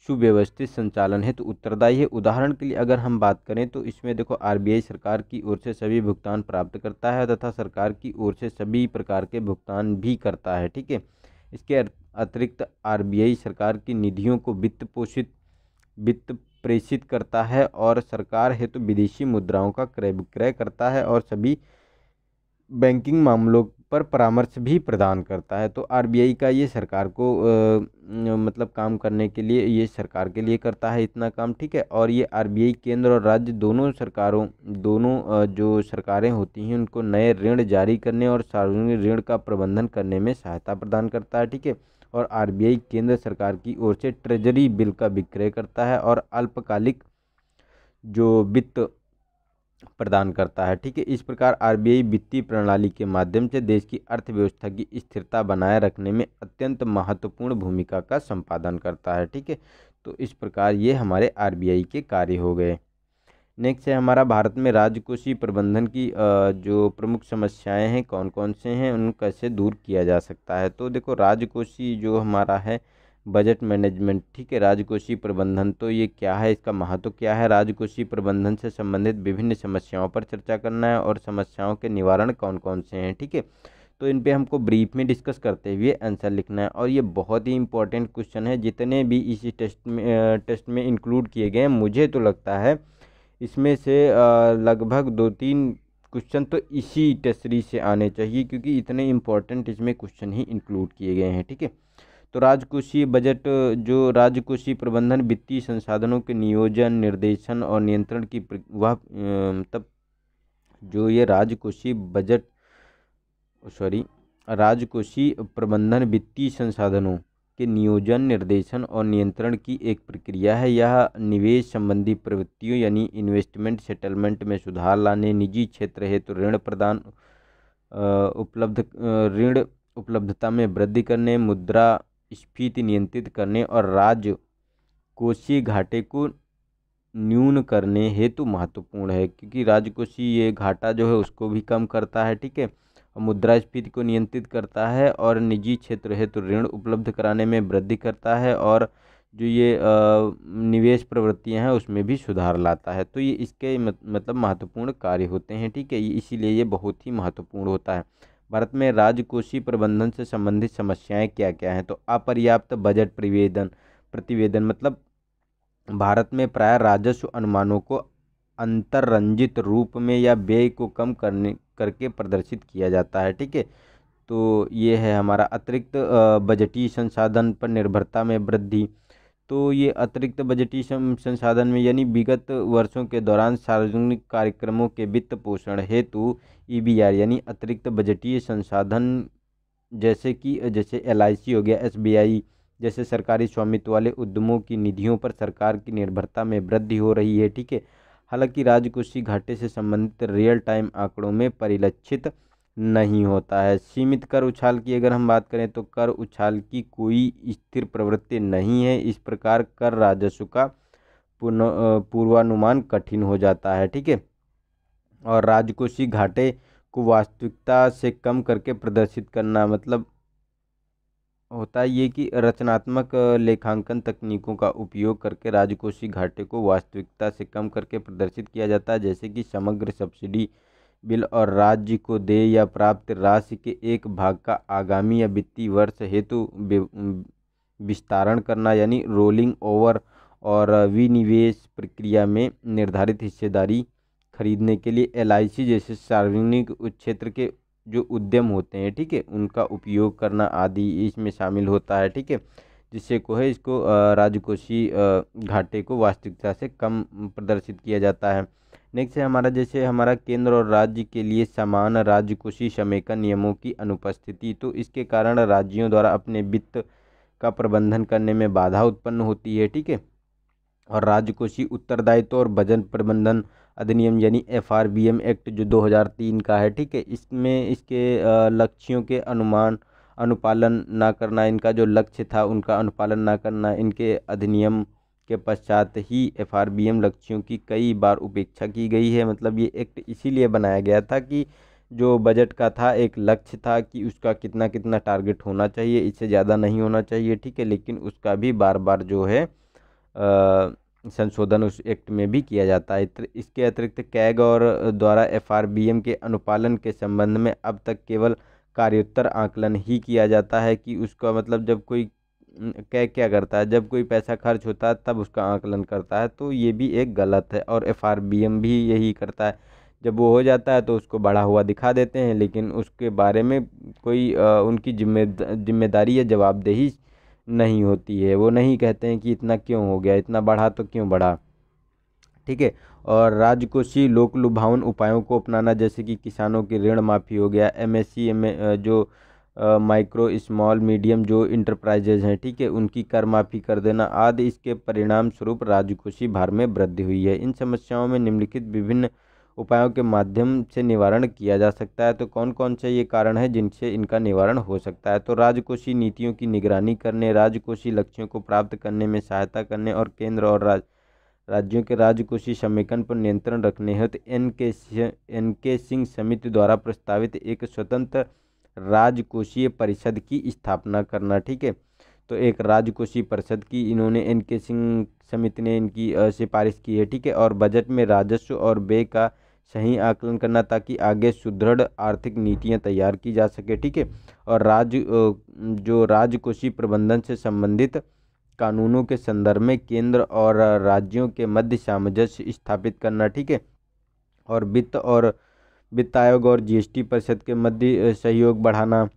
सुव्यवस्थित संचालन हेतु तो उत्तरदायी है उदाहरण के लिए अगर हम बात करें तो इसमें देखो आरबीआई सरकार की ओर से सभी भुगतान प्राप्त करता है तथा सरकार की ओर से सभी प्रकार के भुगतान भी करता है ठीक है इसके अतिरिक्त आरबीआई सरकार की निधियों को वित्त पोषित वित्त प्रेषित करता है और सरकार हेतु तो विदेशी मुद्राओं का क्रय विक्रय करता है और सभी बैंकिंग मामलों पर परामर्श भी प्रदान करता है तो आरबीआई का ये सरकार को आ, मतलब काम करने के लिए ये सरकार के लिए करता है इतना काम ठीक है और ये आरबीआई केंद्र और राज्य दोनों सरकारों दोनों जो सरकारें होती हैं उनको नए ऋण जारी करने और सार्वजनिक ऋण का प्रबंधन करने में सहायता प्रदान करता है ठीक है और आर केंद्र सरकार की ओर से ट्रेजरी बिल का विक्रय करता है और अल्पकालिक जो वित्त प्रदान करता है ठीक है इस प्रकार आरबीआई वित्तीय प्रणाली के माध्यम से देश की अर्थव्यवस्था की स्थिरता बनाए रखने में अत्यंत महत्वपूर्ण भूमिका का संपादन करता है ठीक है तो इस प्रकार ये हमारे आरबीआई के कार्य हो गए नेक्स्ट है हमारा भारत में राजकोषीय प्रबंधन की जो प्रमुख समस्याएं हैं कौन कौन से हैं उन कैसे दूर किया जा सकता है तो देखो राजकोषीय जो हमारा है बजट मैनेजमेंट ठीक है राजकोषीय प्रबंधन तो ये क्या है इसका महत्व क्या है राजकोषीय प्रबंधन से संबंधित विभिन्न समस्याओं पर चर्चा करना है और समस्याओं के निवारण कौन कौन से हैं ठीक है तो इन पे हमको ब्रीफ में डिस्कस करते हुए आंसर लिखना है और ये बहुत ही इंपॉर्टेंट क्वेश्चन है जितने भी इसी टेस्ट में टेस्ट में इंक्लूड किए गए हैं मुझे तो लगता है इसमें से लगभग दो तीन क्वेश्चन तो इसी टेस्ट सीरीज से आने चाहिए क्योंकि इतने इंपॉर्टेंट इसमें क्वेश्चन ही इंक्लूड किए गए हैं ठीक है थीके? तो राजकोषीय बजट जो राजकोषीय प्रबंधन वित्तीय संसाधनों के नियोजन निर्देशन और नियंत्रण की वह तब जो ये राजकोषीय बजट सॉरी राजकोषीय प्रबंधन वित्तीय संसाधनों के नियोजन निर्देशन और नियंत्रण की एक प्रक्रिया है यह निवेश संबंधी प्रवृत्तियों यानी इन्वेस्टमेंट सेटलमेंट में सुधार लाने निजी क्षेत्र हेतु तो ऋण प्रदान उपलब्ध ऋण उपलब्धता में वृद्धि करने मुद्रा स्फीति नियंत्रित करने और राज्य कोशी घाटे को न्यून करने हेतु महत्वपूर्ण है क्योंकि राजकोषीय ये घाटा जो है उसको भी कम करता है ठीक है और मुद्रास्फीति को नियंत्रित करता है और निजी क्षेत्र हेतु ऋण उपलब्ध कराने में वृद्धि करता है और जो ये निवेश प्रवृत्तियां हैं उसमें भी सुधार लाता है तो ये इसके मतलब महत्वपूर्ण कार्य होते हैं ठीक है इसीलिए ये बहुत ही महत्वपूर्ण होता है भारत में राजकोषीय प्रबंधन से संबंधित समस्याएं क्या क्या हैं तो अपर्याप्त बजट प्रतिवेदन प्रतिवेदन मतलब भारत में प्राय राजस्व अनुमानों को अंतरंजित रूप में या व्यय को कम करने करके प्रदर्शित किया जाता है ठीक है तो ये है हमारा अतिरिक्त बजटीय संसाधन पर निर्भरता में वृद्धि तो ये अतिरिक्त बजटीय संसाधन में यानी विगत वर्षों के दौरान सार्वजनिक कार्यक्रमों के वित्त पोषण हेतु ईबीआर e यानी अतिरिक्त बजटीय संसाधन जैसे कि जैसे एलआईसी हो गया एसबीआई जैसे सरकारी स्वामित्व वाले उद्यमों की निधियों पर सरकार की निर्भरता में वृद्धि हो रही है ठीक है हालांकि राजकोषीय घाटे से संबंधित रियल टाइम आंकड़ों में परिलक्षित नहीं होता है सीमित कर उछाल की अगर हम बात करें तो कर उछाल की कोई स्थिर प्रवृत्ति नहीं है इस प्रकार कर राजस्व का पूर्वानुमान कठिन हो जाता है ठीक है और राजकोषीय घाटे को वास्तविकता से कम करके प्रदर्शित करना मतलब होता है ये कि रचनात्मक लेखांकन तकनीकों का उपयोग करके राजकोषीय घाटे को वास्तविकता से कम करके प्रदर्शित किया जाता है जैसे कि समग्र सब्सिडी बिल और राज्य को देय या प्राप्त राशि के एक भाग का आगामी या वित्तीय वर्ष हेतु विस्तारण करना यानी रोलिंग ओवर और विनिवेश प्रक्रिया में निर्धारित हिस्सेदारी खरीदने के लिए एल जैसे सार्वजनिक क्षेत्र के जो उद्यम होते हैं ठीक है उनका उपयोग करना आदि इसमें शामिल होता है ठीक है जिससे को है इसको राजकोषीय घाटे को वास्तविकता से कम प्रदर्शित किया जाता है नेक्स्ट है हमारा जैसे हमारा केंद्र और राज्य के लिए समान समय समेकन नियमों की अनुपस्थिति तो इसके कारण राज्यों द्वारा अपने वित्त का प्रबंधन करने में बाधा उत्पन्न होती है ठीक है और राजकोषीय उत्तरदायित्व और बजट प्रबंधन अधिनियम यानी F R B M act जो 2003 का है ठीक है इसमें इसके लक्ष्यों के अनुमान अनुपालन ना करना इनका जो लक्ष्य था उनका अनुपालन ना करना इनके अधिनियम के पश्चात ही एफ लक्ष्यों की कई बार उपेक्षा की गई है मतलब ये एक्ट इसीलिए बनाया गया था कि जो बजट का था एक लक्ष्य था कि उसका कितना कितना टारगेट होना चाहिए इससे ज़्यादा नहीं होना चाहिए ठीक है लेकिन उसका भी बार बार जो है संशोधन उस एक्ट में भी किया जाता है इसके अतिरिक्त कैग और द्वारा एम के अनुपालन के संबंध में अब तक केवल कार्योत्तर आकलन ही किया जाता है कि उसका मतलब जब कोई क्या क्या करता है जब कोई पैसा खर्च होता है तब उसका आकलन करता है तो ये भी एक गलत है और एफ भी यही करता है जब वो हो जाता है तो उसको बढ़ा हुआ दिखा देते हैं लेकिन उसके बारे में कोई आ, उनकी जिम्मे जिम्मेदारी या जवाबदेही नहीं होती है वो नहीं कहते हैं कि इतना क्यों हो गया इतना बढ़ा तो क्यों बढ़ा ठीक है और राजकोषीय लोक लुभावन उपायों को अपनाना जैसे कि किसानों की ऋण माफ़ी हो गया एम में जो माइक्रो स्मॉल मीडियम जो इंटरप्राइजेज हैं ठीक है उनकी कर माफ़ी कर देना आदि इसके परिणाम स्वरूप राजकोषीय भार में वृद्धि हुई है इन समस्याओं में निम्नलिखित विभिन्न उपायों के माध्यम से निवारण किया जा सकता है तो कौन कौन से ये कारण हैं जिनसे इनका निवारण हो सकता है तो राजकोषीय नीतियों की निगरानी करने राजकोषीय लक्ष्यों को प्राप्त करने में सहायता करने और केंद्र और राज राज्यों के राजकोषीय समेकन पर नियंत्रण रखने हेतु तो एन के एन के सिंह समिति द्वारा प्रस्तावित एक स्वतंत्र राजकोषीय परिषद की स्थापना करना ठीक है तो एक राजकोषीय परिषद की इन्होंने एन के सिंह समिति ने इनकी सिफारिश की है ठीक है और बजट में राजस्व और व्यय का सही आकलन करना ताकि आगे सुदृढ़ आर्थिक नीतियां तैयार की जा सके ठीक है और राज जो राजकोषीय प्रबंधन से संबंधित कानूनों के संदर्भ में केंद्र और राज्यों के मध्य सामंजस्य स्थापित करना ठीक है और वित्त और वित्त आयोग और जीएसटी परिषद के मध्य सहयोग बढ़ाना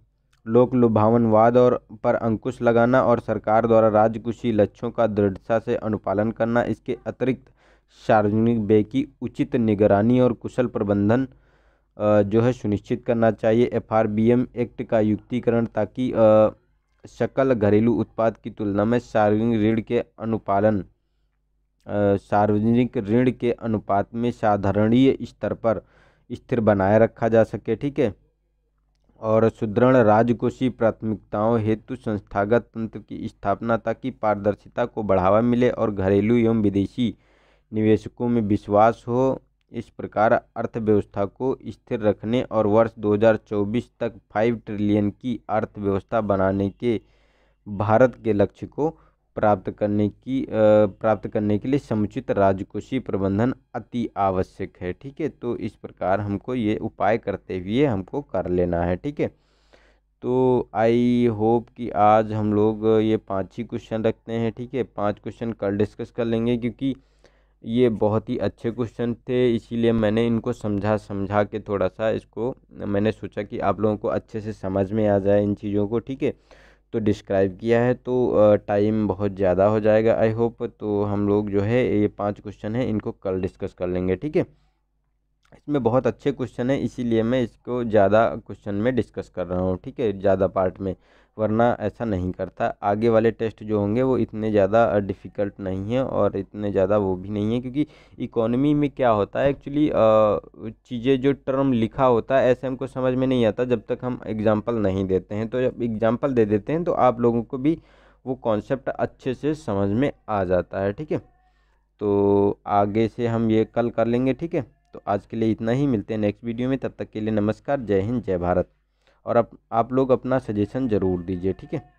लोक लुभावनवाद और पर अंकुश लगाना और सरकार द्वारा राजकोषीय लक्ष्यों का दृढ़ता से अनुपालन करना इसके अतिरिक्त सार्वजनिक व्यय की उचित निगरानी और कुशल प्रबंधन जो है सुनिश्चित करना चाहिए एफआरबीएम एक्ट का युक्तिकरण ताकि सकल घरेलू उत्पाद की तुलना में सार्वजनिक ऋण के अनुपालन सार्वजनिक ऋण के अनुपात में साधारणीय स्तर पर स्थिर बनाए रखा जा सके ठीक है और सुदृढ़ राजकोषीय प्राथमिकताओं हेतु संस्थागत तंत्र की स्थापना ताकि पारदर्शिता को बढ़ावा मिले और घरेलू एवं विदेशी निवेशकों में विश्वास हो इस प्रकार अर्थव्यवस्था को स्थिर रखने और वर्ष 2024 तक 5 ट्रिलियन की अर्थव्यवस्था बनाने के भारत के लक्ष्य को प्राप्त करने की प्राप्त करने के लिए समुचित राजकोषीय प्रबंधन अति आवश्यक है ठीक है तो इस प्रकार हमको ये उपाय करते हुए हमको कर लेना है ठीक है तो आई होप कि आज हम लोग ये पाँच ही क्वेश्चन रखते हैं ठीक है पाँच क्वेश्चन कल डिस्कस कर लेंगे क्योंकि ये बहुत ही अच्छे क्वेश्चन थे इसीलिए मैंने इनको समझा समझा के थोड़ा सा इसको मैंने सोचा कि आप लोगों को अच्छे से समझ में आ जाए इन चीज़ों को ठीक है तो डिस्क्राइब किया है तो टाइम बहुत ज़्यादा हो जाएगा आई होप तो हम लोग जो है ये पांच क्वेश्चन है इनको कल डिस्कस कर लेंगे ठीक है इसमें बहुत अच्छे क्वेश्चन है इसीलिए मैं इसको ज़्यादा क्वेश्चन में डिस्कस कर रहा हूँ ठीक है ज़्यादा पार्ट में वरना ऐसा नहीं करता आगे वाले टेस्ट जो होंगे वो इतने ज़्यादा डिफ़िकल्ट नहीं हैं और इतने ज़्यादा वो भी नहीं है क्योंकि इकोनॉमी में क्या होता है एक्चुअली चीज़ें जो टर्म लिखा होता है ऐसे हमको समझ में नहीं आता जब तक हम एग्ज़ाम्पल नहीं देते हैं तो जब एग्ज़ाम्पल दे देते हैं तो आप लोगों को भी वो कॉन्सेप्ट अच्छे से समझ में आ जाता है ठीक है तो आगे से हम ये कल कर लेंगे ठीक है तो आज के लिए इतना ही मिलते हैं नेक्स्ट वीडियो में तब तक के लिए नमस्कार जय हिंद जय भारत और आप आप लोग अपना सजेशन ज़रूर दीजिए ठीक है